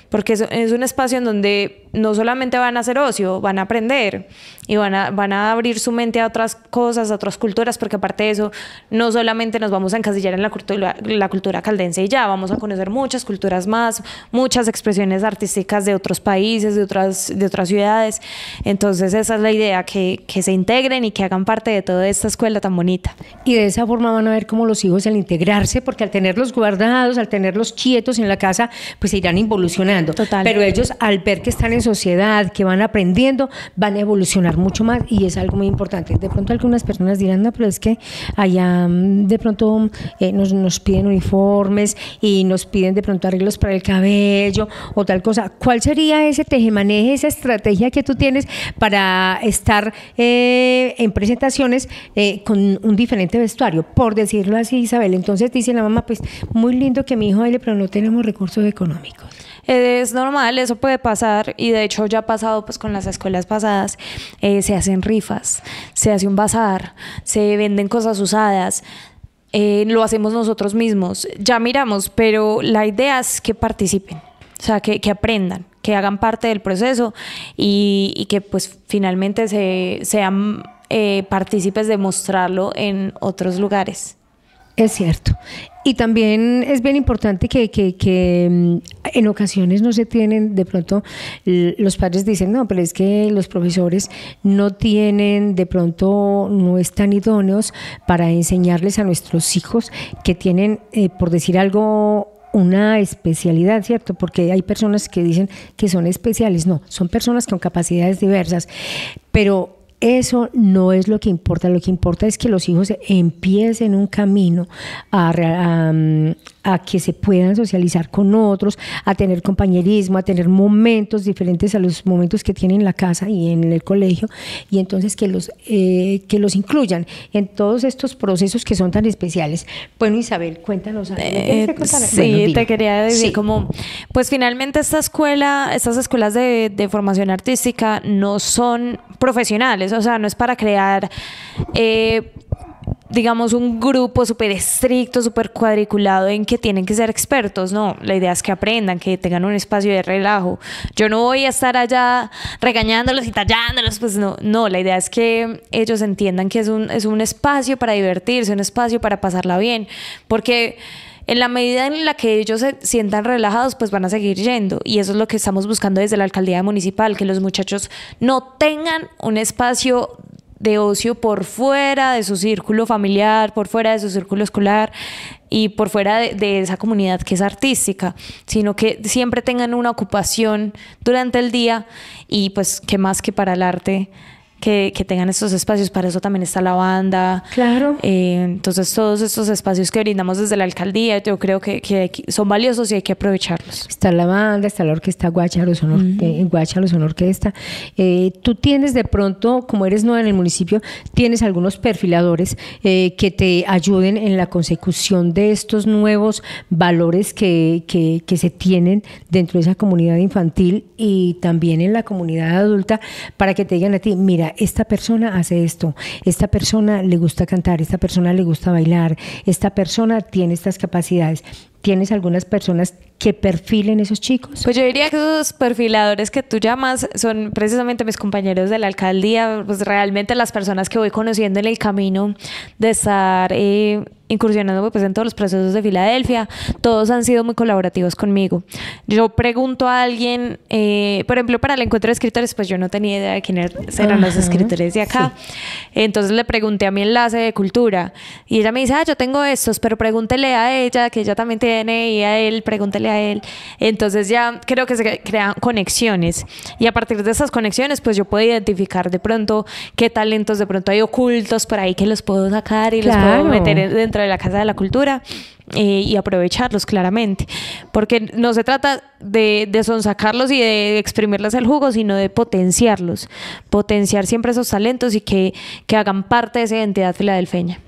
porque es, un espacio en donde no solamente van a hacer ocio, van a aprender y van a, van a abrir su mente a otras cosas, a otras culturas, porque aparte de eso, no solamente nos vamos a encasillar en la cultura, caldense y ya, vamos a conocer muchas culturas más, muchas expresiones artísticas de otros países, de otras, de otras ciudades. Entonces esa es la idea, que, que se integren y que hagan parte de toda esta escuela tan bonita. Y de esa forma van a ver cómo los hijos al integrarse, porque al tenerlos guardados, al tenerlos quietos en la casa, pues se irán involucionando pero ellos al ver que están en sociedad, que van aprendiendo, van a evolucionar mucho más y es algo muy importante. De pronto algunas personas dirán, no, pero es que allá mm, de pronto eh, nos, nos piden uniformes y nos piden de pronto arreglos para el cabello o tal cosa. ¿Cuál sería ese tejemaneje, esa estrategia que tú tienes para estar eh, en presentaciones eh, con un diferente vestuario? Por decirlo así, Isabel. Entonces dice la mamá, pues muy lindo que mi hijo baile, pero no tenemos recursos económicos. Eh, es normal, eso puede pasar y de hecho ya ha pasado pues con las escuelas pasadas, eh, se hacen rifas, se hace un bazar, se venden cosas usadas. Eh, lo hacemos nosotros mismos, ya miramos, pero la idea es que participen, o sea, que, aprendan, que hagan parte del proceso y, que pues finalmente se, sean partícipes de mostrarlo en otros lugares. Es cierto. Y también es bien importante que, mm, en ocasiones no se tienen, de pronto los padres dicen, no, pero es que los profesores no tienen, de pronto no están idóneos para enseñarles a nuestros hijos que tienen, eh, por decir algo, una especialidad, ¿cierto? Porque hay personas que dicen que son especiales, no, son personas con capacidades diversas, pero eso no es lo que importa, lo que importa es que los hijos empiecen un camino mm, a, que se puedan socializar con otros, a tener compañerismo, a tener momentos diferentes a los momentos que tienen en la casa y en el colegio, y entonces que los, eh, que los incluyan en todos estos procesos que son tan especiales. Bueno, Isabel, cuéntanos. Eh, sí, te quería decir como, pues finalmente esta escuela, estas escuelas de formación artística no son profesionales, o sea, no es para crear... Eh, digamos, un grupo súper estricto, súper cuadriculado en que tienen que ser expertos, no, la idea es que aprendan, que tengan un espacio de relajo. Yo no voy a estar allá regañándolos y tallándolos, pues no, no, la idea es que ellos entiendan que es un, es un espacio para divertirse, un espacio para pasarla bien, porque en la medida en la que ellos se sientan relajados, pues van a seguir yendo. Y eso es lo que estamos buscando desde la alcaldía municipal, que los muchachos no tengan un espacio de ocio por fuera de su círculo familiar, por fuera de su círculo escolar y por fuera de, esa comunidad que es artística, sino que siempre tengan una ocupación durante el día y pues que más que para el arte que, tengan estos espacios. Para eso también está la banda. Claro. Eh, entonces, todos estos espacios que brindamos desde la alcaldía, yo creo que, son valiosos y hay que aprovecharlos. Está la banda, está la orquesta Guacharo, son, honor eh, son orquesta. Eh, tú tienes de pronto, como eres nueva en el municipio, tienes algunos perfiladores que te ayuden en la consecución de estos nuevos valores que, que, que se tienen dentro de esa comunidad infantil y también en la comunidad adulta para que te digan a ti, mira, esta persona hace esto, esta persona le gusta cantar, esta persona le gusta bailar, esta persona tiene estas capacidades. ¿Tienes algunas personas que perfilen esos chicos? Pues yo diría que esos perfiladores que tú llamas son precisamente mis compañeros de la alcaldía, pues realmente las personas que voy conociendo en el camino de estar... Eh, incursionando pues en todos los procesos de Filadelfia, todos han sido muy colaborativos conmigo. Yo pregunto a alguien, eh, por ejemplo, para el encuentro de escritores, pues yo no tenía idea de quiénes eran los escritores de acá. Entonces le pregunté a mi enlace de cultura y ella me dice, ah, yo tengo estos, pero pregúntele a ella, que ella también tiene, y a él, pregúntele a él. Entonces ya creo que se crean conexiones y a partir de esas conexiones, pues yo puedo identificar de pronto qué talentos de pronto hay ocultos por ahí que los puedo sacar y los puedo meter dentro de la Casa de la Cultura eh, y aprovecharlos claramente, porque no se trata de, de sonsacarlos y de exprimirles el jugo, sino de potenciarlos, potenciar siempre esos talentos y que, que hagan parte de esa identidad filadelfeña.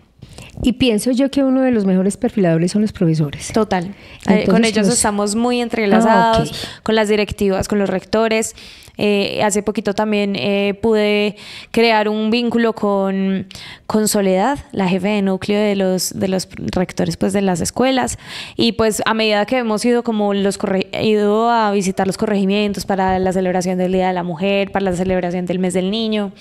Y pienso yo que uno de los mejores perfiladores son los profesores. Total. Eh, con ellos estamos muy entrelazados, ah, con las directivas, con los rectores. Eh, hace poquito también eh, pude crear un vínculo con, con, Soledad, la jefe de núcleo de los, de los rectores pues, de las escuelas. Y pues a medida que hemos ido, como los ido a visitar los corregimientos para la celebración del Día de la Mujer, para la celebración del Mes del Niño,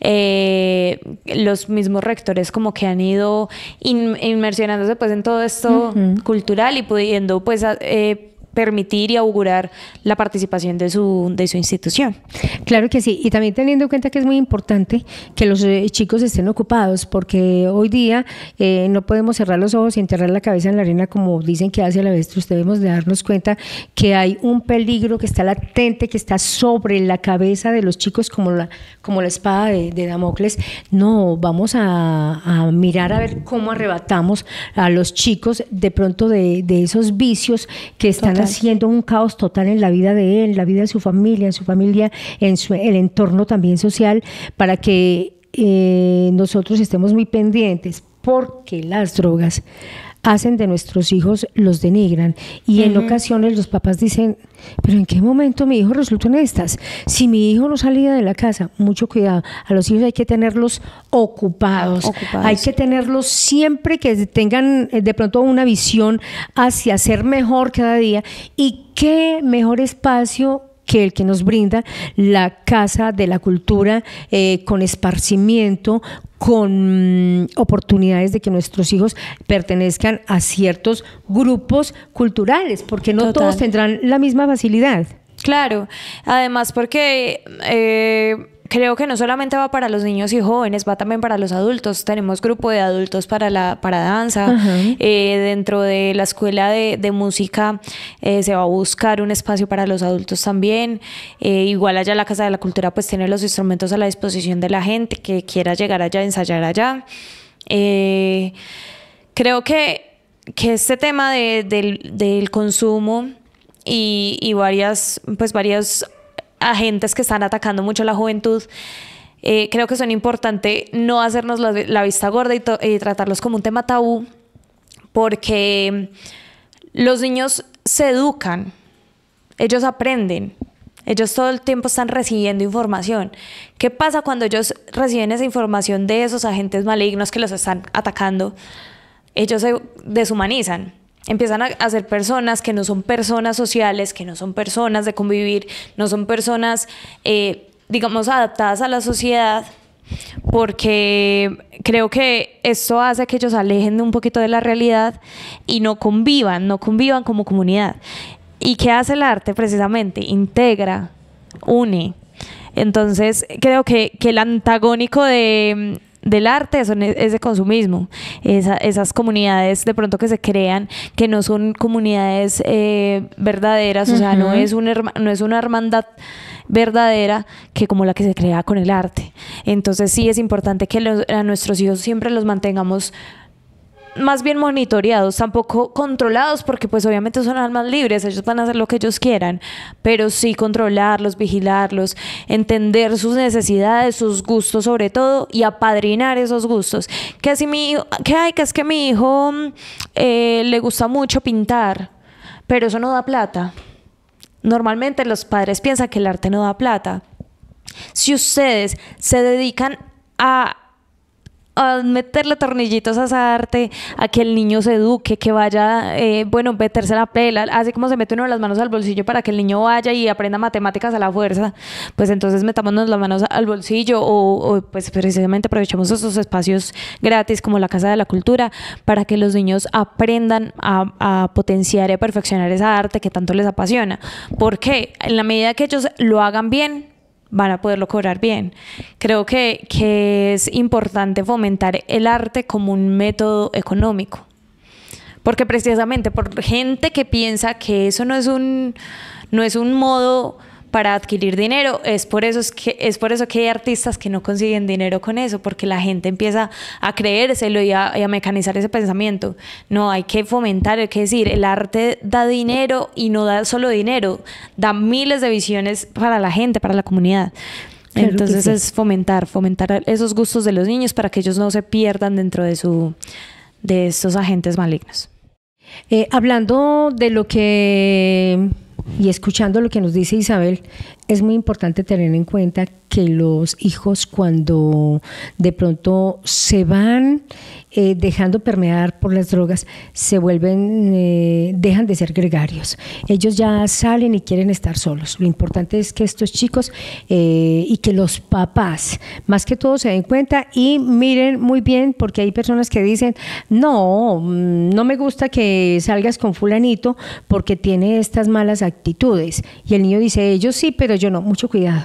los mismos rectores como que han ido inmersionándose pues en todo esto cultural y pudiendo pues eh, permitir y augurar la participación de su, de su institución. Claro que sí, y también teniendo en cuenta que es muy importante que los eh, chicos estén ocupados, porque hoy día eh, no podemos cerrar los ojos y enterrar la cabeza en la arena como dicen que hace la avestruz, debemos de darnos cuenta que hay un peligro que está latente, que está sobre la cabeza de los chicos como la, como la espada de, Damocles. No, vamos a, mirar a ver cómo arrebatamos a los chicos de pronto de esos vicios que están Está haciendo un caos total en la vida de él, en la vida de su familia, en su familia, en el entorno también social, para que eh, nosotros estemos muy pendientes, porque las drogas hacen de nuestros hijos, los denigran. Y en ocasiones los papás dicen, pero ¿en qué momento mi hijo resultó en estas? Si mi hijo no salía de la casa, mucho cuidado. A los hijos hay que tenerlos ocupados. Hay que tenerlos siempre que tengan eh, de pronto una visión hacia ser mejor cada día. Y qué mejor espacio que el que nos brinda la Casa de la Cultura eh, con esparcimiento, con mm, oportunidades de que nuestros hijos pertenezcan a ciertos grupos culturales, porque no todos tendrán la misma facilidad. Claro, además porque... Eh, creo que no solamente va para los niños y jóvenes, va también para los adultos. Tenemos grupo de adultos para la para danza. Eh, dentro de la escuela de, música eh, se va a buscar un espacio para los adultos también. Eh, igual allá la Casa de la Cultura pues tiene los instrumentos a la disposición de la gente que quiera llegar allá, ensayar allá. creo que, que, este tema de, del, consumo y, y varias, pues varias agentes que están atacando mucho a la juventud. Eh, creo que son importante no hacernos la, vista gorda y, y, tratarlos como un tema tabú, porque los niños se educan, ellos aprenden, ellos todo el tiempo están recibiendo información. ¿Qué pasa cuando ellos reciben esa información de esos agentes malignos que los están atacando? Ellos se deshumanizan empiezan a, ser personas que no son personas sociales, que no son personas de convivir, no son personas, eh, digamos, adaptadas a la sociedad, porque creo que esto hace que ellos alejen un poquito de la realidad y no convivan, no convivan como comunidad. ¿Y qué hace el arte precisamente? Integra, une. Entonces creo que el antagónico de del arte es ese consumismo, esas comunidades de pronto que se crean, que no son comunidades eh, verdaderas, o sea, no es, una, no es una hermandad verdadera que como la que se crea con el arte. Entonces sí es importante que a nuestros hijos siempre los mantengamos más bien monitoreados, tampoco controlados, porque pues obviamente son almas libres, ellos van a hacer lo que ellos quieran, pero sí controlarlos, vigilarlos, entender sus necesidades, sus gustos sobre todo, y apadrinar esos gustos. Que mi que hay, que es que mi hijo mm, eh, le gusta mucho pintar, pero eso no da plata. Normalmente los padres piensan que el arte no da plata. Si ustedes se dedican a a meterle tornillitos a esa arte, a que el niño se eduque, que vaya, eh, bueno, meterse la pela, así como se mete uno las manos al bolsillo para que el niño vaya y aprenda matemáticas a la fuerza, pues entonces metámonos las manos al bolsillo o, pues precisamente aprovechemos esos espacios gratis como la Casa de la Cultura para que los niños aprendan a, potenciar y a perfeccionar esa arte que tanto les apasiona. porque qué? En la medida que ellos lo hagan bien, van a poderlo cobrar bien. Creo que, es importante fomentar el arte como un método económico. Porque precisamente por gente que piensa que eso no es un, no es un modo para adquirir dinero. Es por, eso es, que, es por eso que hay artistas que no consiguen dinero con eso, porque la gente empieza a creérselo y a, a mecanizar ese pensamiento. No, hay que fomentar, hay que decir, el arte da dinero y no da solo dinero, da miles de visiones para la gente, para la comunidad. Entonces es fomentar, fomentar esos gustos de los niños para que ellos no se pierdan dentro de su de estos agentes malignos. Eh, hablando de lo que y escuchando lo que nos dice Isabel, es muy importante tener en cuenta que los hijos cuando de pronto se van eh, dejando permear por las drogas, se vuelven, eh, dejan de ser gregarios. Ellos ya salen y quieren estar solos. Lo importante es que estos chicos eh, y que los papás, más que todo, se den cuenta y miren muy bien, porque hay personas que dicen, no, mm, no me gusta que salgas con fulanito porque tiene estas malas actitudes. Y el niño dice, ellos sí, pero yo no, mucho cuidado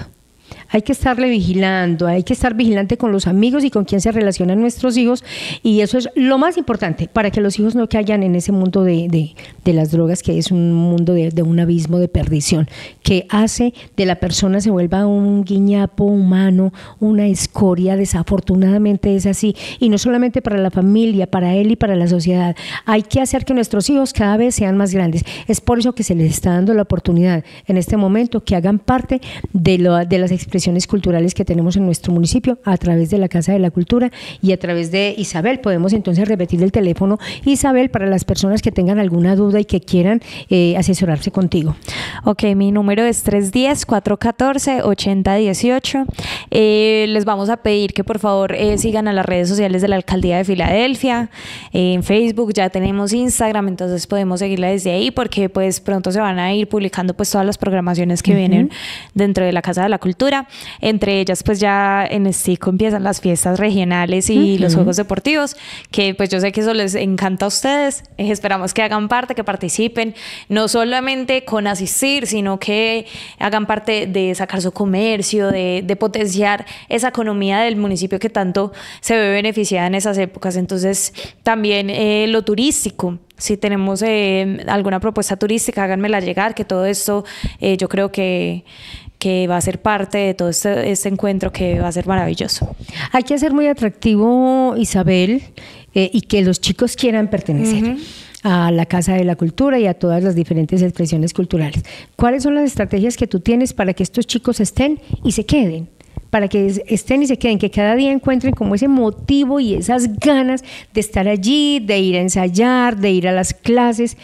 hay que estarle vigilando, hay que estar vigilante con los amigos y con quien se relacionan nuestros hijos y eso es lo más importante para que los hijos no caigan en ese mundo de, de, las drogas que es un mundo de, de, un abismo de perdición que hace de la persona se vuelva un guiñapo humano, una escoria, desafortunadamente es así y no solamente para la familia, para él y para la sociedad. Hay que hacer que nuestros hijos cada vez sean más grandes. Es por eso que se les está dando la oportunidad en este momento que hagan parte de, lo, de las expresiones culturales que tenemos en nuestro municipio a través de la Casa de la Cultura y a través de Isabel. Podemos entonces repetir el teléfono Isabel para las personas que tengan alguna duda y que quieran eh, asesorarse contigo. Ok, mi número es 310-414-8018. Eh, les vamos a pedir que por favor eh, sigan a las redes sociales de la Alcaldía de Filadelfia. Eh, en Facebook ya tenemos Instagram, entonces podemos seguirla desde ahí porque pues pronto se van a ir publicando pues todas las programaciones que vienen dentro de la Casa de la Cultura. Entre ellas, pues ya en este empiezan las fiestas regionales y los juegos deportivos, que pues yo sé que eso les encanta a ustedes. Eh, esperamos que hagan parte, que participen, no solamente con asistir, sino que hagan parte de sacar su comercio, de, potenciar esa economía del municipio que tanto se ve beneficiada en esas épocas. Entonces, también eh, lo turístico si tenemos eh, alguna propuesta turística, háganmela llegar, que todo esto eh, yo creo que, va a ser parte de todo este, este, encuentro que va a ser maravilloso. Hay que hacer muy atractivo, Isabel, eh, y que los chicos quieran pertenecer. a la Casa de la Cultura y a todas las diferentes expresiones culturales. ¿Cuáles son las estrategias que tú tienes para que estos chicos estén y se queden? para que estén y se queden, que cada día encuentren como ese motivo y esas ganas de estar allí, de ir a ensayar, de ir a las clases,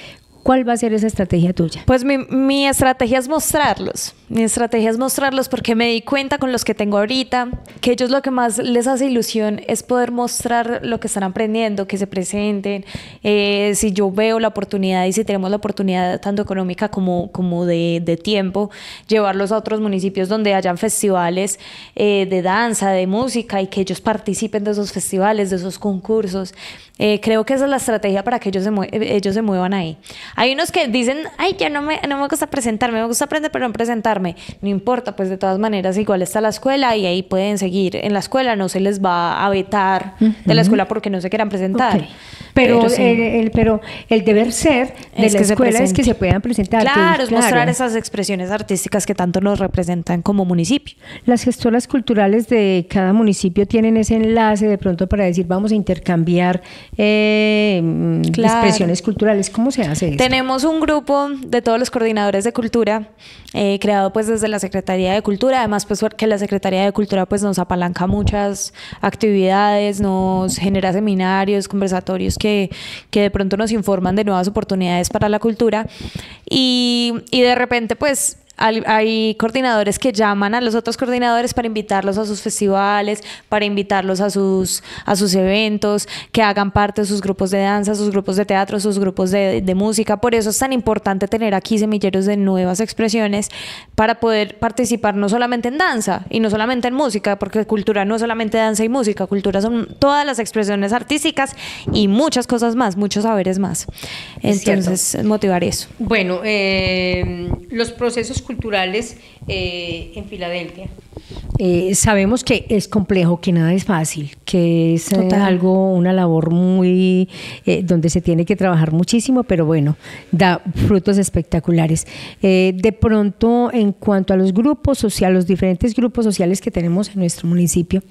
¿Cuál va a ser esa estrategia tuya? Pues mi, estrategia es mostrarlos. Mi estrategia es mostrarlos porque me di cuenta con los que tengo ahorita que ellos lo que más les hace ilusión es poder mostrar lo que están aprendiendo, que se presenten. Eh, si yo veo la oportunidad y si tenemos la oportunidad tanto económica como, como de, tiempo, llevarlos a otros municipios donde hayan festivales eh, de danza, de música y que ellos participen de esos festivales, de esos concursos. Eh, creo que esa es la estrategia para que ellos se, ellos se muevan ahí. Hay unos que dicen, ay, ya no me, no me gusta presentarme, me gusta aprender, pero no presentarme. No importa, pues de todas maneras igual está la escuela y ahí pueden seguir. En la escuela no se les va a vetar de la escuela porque no se quieran presentar. Pero, el, pero, el, deber ser de es la escuela es que se puedan presentar. Claro, es mostrar esas expresiones artísticas que tanto nos representan como municipio. Las gestoras culturales de cada municipio tienen ese enlace de pronto para decir vamos a intercambiar eh, mm, expresiones culturales. ¿Cómo se hace? Tenemos un grupo de todos los coordinadores de cultura eh, creado pues desde la Secretaría de Cultura, además pues que la Secretaría de Cultura pues nos apalanca muchas actividades, nos genera seminarios, conversatorios que, de pronto nos informan de nuevas oportunidades para la cultura y, y de repente pues hay coordinadores que llaman a los otros coordinadores para invitarlos a sus festivales, para invitarlos a sus, a sus eventos, que hagan parte de sus grupos de danza, sus grupos de teatro, sus grupos de, música. Por eso es tan importante tener aquí semilleros de nuevas expresiones para poder participar no solamente en danza y no solamente en música, porque cultura no es solamente danza y música, cultura son todas las expresiones artísticas y muchas cosas más, muchos saberes más. Entonces, es motivar eso. Bueno, eh, los procesos culturales eh, en Filadelfia. Eh, sabemos que es complejo, que nada es fácil, que es eh, algo, una labor muy, donde se tiene que trabajar muchísimo, pero bueno, da frutos espectaculares. de pronto, en cuanto a los grupos sociales, los diferentes grupos sociales que tenemos en nuestro municipio,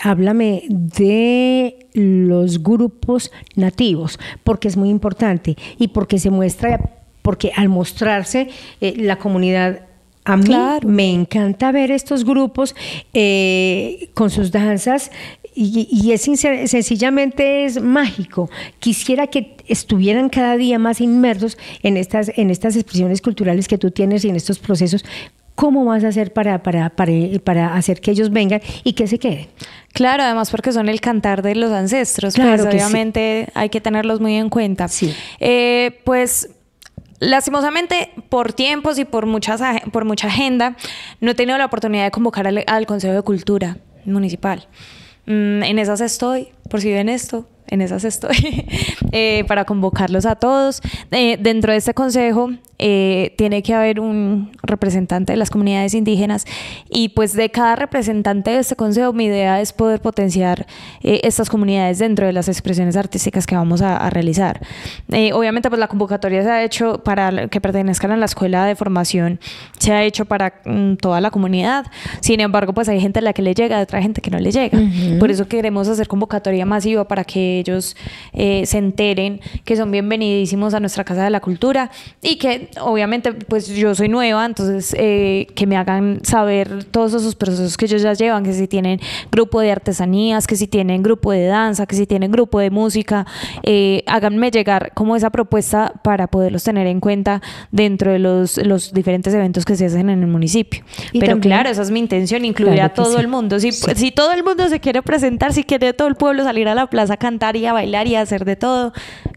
háblame de los grupos nativos, porque es muy importante y porque se muestra porque al mostrarse eh, la comunidad a mí me encanta ver estos grupos eh, con sus danzas y, es sencillamente es mágico. Quisiera que estuvieran cada día más inmersos en estas, en estas expresiones culturales que tú tienes y en estos procesos. ¿Cómo vas a hacer para, para, para, para hacer que ellos vengan y que se queden? Claro, además porque son el cantar de los ancestros, pues, claro obviamente hay que tenerlos muy en cuenta. Sí. Eh, pues Lastimosamente, por tiempos y por, muchas, por mucha agenda, no he tenido la oportunidad de convocar al, Consejo de Cultura Municipal. Mm, en esas estoy, por si ven esto, en esas estoy, eh, para convocarlos a todos. Eh, dentro de este consejo eh, tiene que haber un representante de las comunidades indígenas y pues de cada representante de este consejo mi idea es poder potenciar estas comunidades dentro de las expresiones artísticas que vamos a, realizar. obviamente pues la convocatoria se ha hecho para que pertenezcan a la escuela de formación, se ha hecho para mm, toda la comunidad, sin embargo pues hay gente a la que le llega, otra gente que no le llega. Por eso queremos hacer convocatoria masiva para que ellos eh, se enteren que son bienvenidísimos a nuestra Casa de la Cultura y que obviamente pues yo soy nueva, entonces eh, que me hagan saber todos esos procesos que ellos ya llevan, que si tienen grupo de artesanías, que si tienen grupo de danza, que si tienen grupo de música, eh, háganme llegar como esa propuesta para poderlos tener en cuenta dentro de los, los diferentes eventos que se hacen en el municipio. Pero claro, esa es mi intención, incluir a todo el mundo. Si, si todo el mundo se quiere presentar, si quiere todo el pueblo salir a la plaza a cantar, y a bailar y a hacer de todo,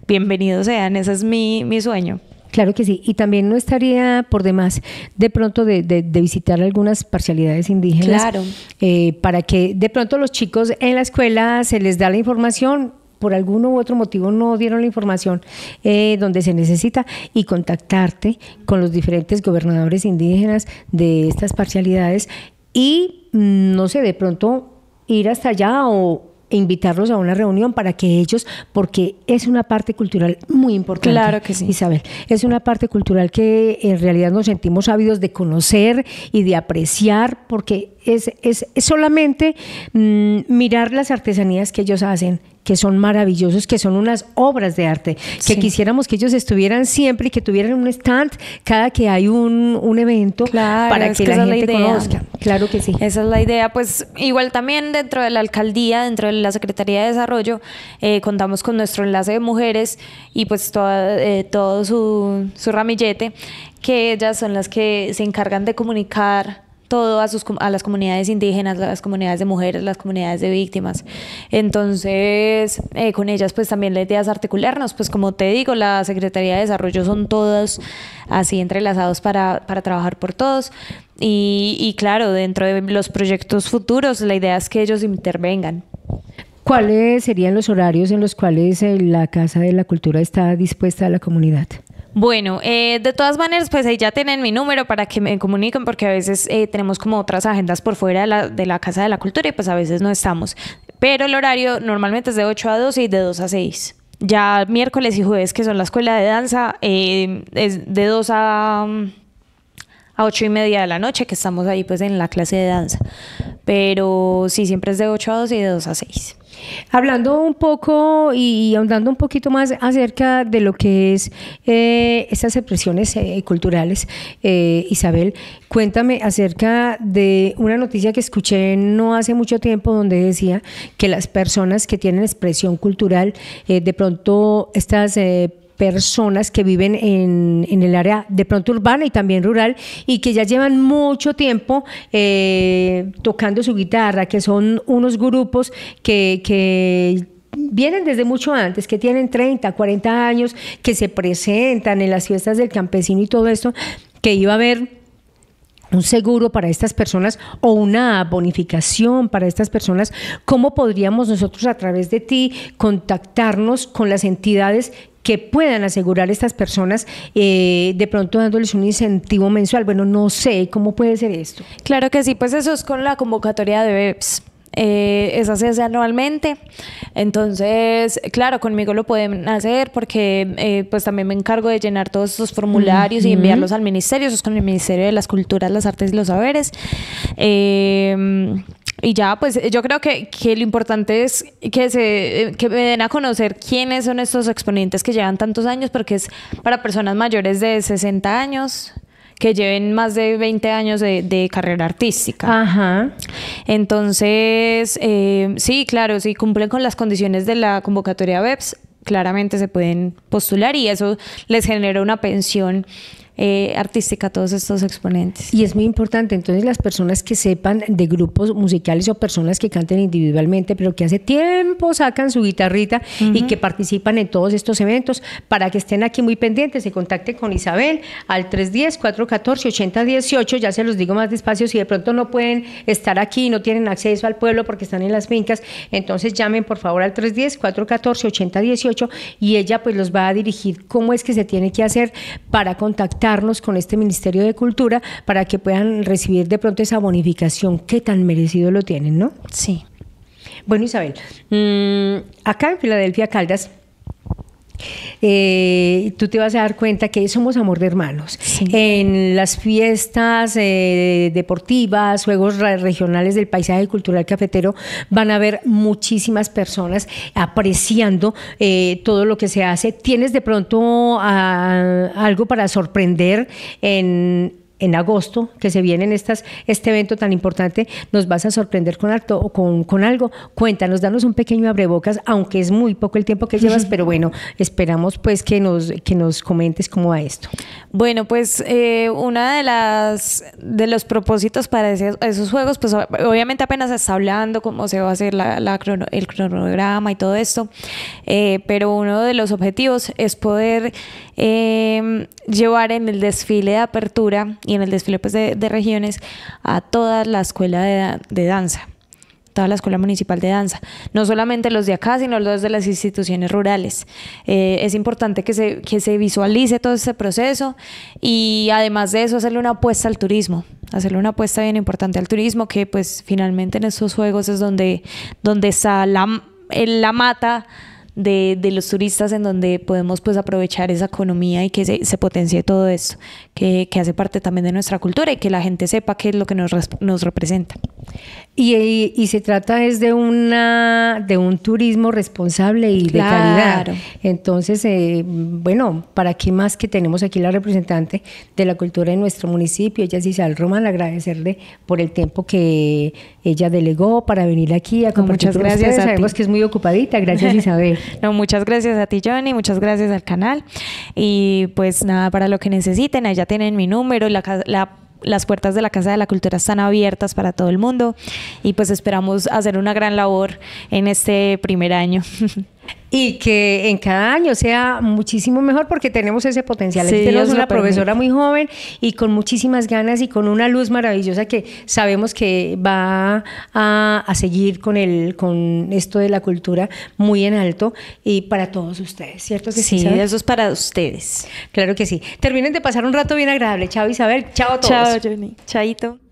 bienvenidos sean, ese es mi, sueño. Claro que sí, y también no estaría por demás de pronto de, visitar algunas parcialidades indígenas claro. Eh, para que de pronto los chicos en la escuela se les da la información por alguno u otro motivo no dieron la información eh, donde se necesita y contactarte con los diferentes gobernadores indígenas de estas parcialidades y mm, no sé, de pronto ir hasta allá o, e invitarlos a una reunión para que ellos, porque es una parte cultural muy importante. Claro que sí. Isabel, es una parte cultural que en realidad nos sentimos ávidos de conocer y de apreciar, porque es, es, solamente mm, mirar las artesanías que ellos hacen que son maravillosos, que son unas obras de arte, que quisiéramos que ellos estuvieran siempre y que tuvieran un stand cada que hay un, un evento para que, la gente conozca. Claro que sí. Esa es la idea. Pues igual también dentro de la alcaldía, dentro de la Secretaría de Desarrollo, eh, contamos con nuestro enlace de mujeres y pues eh, todo su, su ramillete, que ellas son las que se encargan de comunicar todo a, las comunidades indígenas, las comunidades de mujeres, las comunidades de víctimas. Entonces, eh, con ellas pues también la idea es articularnos, pues como te digo, la Secretaría de Desarrollo son todos así entrelazados para, trabajar por todos. y claro, dentro de los proyectos futuros, la idea es que ellos intervengan. ¿Cuáles serían los horarios en los cuales eh, la Casa de la Cultura está dispuesta a la comunidad? Bueno, eh, de todas maneras, pues ahí ya tienen mi número para que me comuniquen, porque a veces eh, tenemos como otras agendas por fuera de la, de la, Casa de la Cultura y pues a veces no estamos. Pero el horario normalmente es de 8 a 2 y de 2 a 6. Ya miércoles y jueves, que son la escuela de danza, eh, es de 2 a, mm, a 8 y media de la noche, que estamos ahí pues en la clase de danza. Pero sí, siempre es de 8 a 2 y de 2 a 6. Hablando un poco y ahondando un poquito más acerca de lo que es eh, estas expresiones eh, culturales, eh, Isabel, cuéntame acerca de una noticia que escuché no hace mucho tiempo donde decía que las personas que tienen expresión cultural, de pronto estas personas que viven en, el área de pronto urbana y también rural y que ya llevan mucho tiempo eh, tocando su guitarra, que son unos grupos que, que vienen desde mucho antes, que tienen 30, 40 años, que se presentan en las fiestas del campesino y todo esto, que iba a haber un seguro para estas personas o una bonificación para estas personas, ¿cómo podríamos nosotros a través de ti contactarnos con las entidades que puedan asegurar estas personas eh, de pronto dándoles un incentivo mensual. Bueno, no sé cómo puede ser esto. Claro que sí, pues eso es con la convocatoria de BEPS eh, esa se hace anualmente. Entonces, claro, conmigo lo pueden hacer porque eh, pues también me encargo de llenar todos estos formularios y enviarlos al ministerio. Eso es con el Ministerio de las Culturas, las Artes y los Saberes. Em, y ya, pues yo creo que, lo importante es que, se, que me den a conocer quiénes son estos exponentes que llevan tantos años, porque es para personas mayores de 60 años, que lleven más de 20 años de, carrera artística. Ajá. Entonces, eh, sí, claro, si cumplen con las condiciones de la convocatoria BEPS, claramente se pueden postular y eso les genera una pensión eh, artística todos estos exponentes. Y es muy importante, entonces las personas que sepan de grupos musicales o personas que canten individualmente, pero que hace tiempo sacan su guitarrita y que participan en todos estos eventos, para que estén aquí muy pendientes, se contacten con Isabel al 310-414-8018, ya se los digo más despacio, si de pronto no pueden estar aquí, no tienen acceso al pueblo porque están en las fincas, entonces llamen por favor al 310-414-8018 y ella pues los va a dirigir cómo es que se tiene que hacer para contactar con este Ministerio de Cultura para que puedan recibir de pronto esa bonificación que tan merecido lo tienen, ¿no? Sí. Bueno, Isabel, mm, acá en Filadelfia Caldas eh, tú te vas a dar cuenta que somos amor de hermanos. En las fiestas eh, deportivas, juegos regionales del paisaje cultural cafetero, van a ver muchísimas personas apreciando eh, todo lo que se hace. ¿Tienes de pronto ah, algo para sorprender en, en agosto, que se vienen estas, este evento tan importante, nos vas a sorprender con, alto, con, con algo. Cuéntanos, danos un pequeño abrebocas, aunque es muy poco el tiempo que llevas, pero bueno, esperamos pues que nos, que nos comentes cómo va esto. Bueno, pues eh, una de las de los propósitos para esos juegos, pues obviamente apenas está hablando cómo se va a hacer la, el cronograma y todo esto, eh, pero uno de los objetivos es poder Em, llevar en el desfile de apertura y en el desfile pues, de, regiones a toda la escuela de, danza toda la Escuela Municipal de Danza, no solamente los de acá, sino los de las instituciones rurales. Eh, es importante que se, que se visualice todo este proceso y además de eso hacerle una apuesta al turismo, hacerle una apuesta bien importante al turismo, que pues finalmente en estos juegos es donde, donde está la, la mata de, de, los turistas en donde podemos pues aprovechar esa economía y que se, potencie todo esto, que, que, hace parte también de nuestra cultura y que la gente sepa qué es lo que nos, nos representa. Y, se trata es de una de un turismo responsable y de calidad. Entonces, eh, bueno, para qué más que tenemos aquí la representante de la cultura en nuestro municipio, ella es Isabel Román, agradecerle por el tiempo que ella delegó para venir aquí a compartir muchas gracias Sabemos que es muy ocupadita, gracias Isabel. no, muchas gracias a ti, Johnny, muchas gracias al canal. Y pues nada, para lo que necesiten, allá tienen mi número, la, la las puertas de la Casa de la Cultura están abiertas para todo el mundo y pues esperamos hacer una gran labor en este primer año. y que en cada año sea muchísimo mejor porque tenemos ese potencial. Este una profesora muy joven y con muchísimas ganas y con una luz maravillosa que sabemos que va a, seguir con el con esto de la cultura muy en alto y para todos ustedes, ¿cierto sí? eso es para ustedes. Claro que sí. Terminen de pasar un rato bien agradable. Chao Isabel, chao a todos. Chao Jenny. Chaito.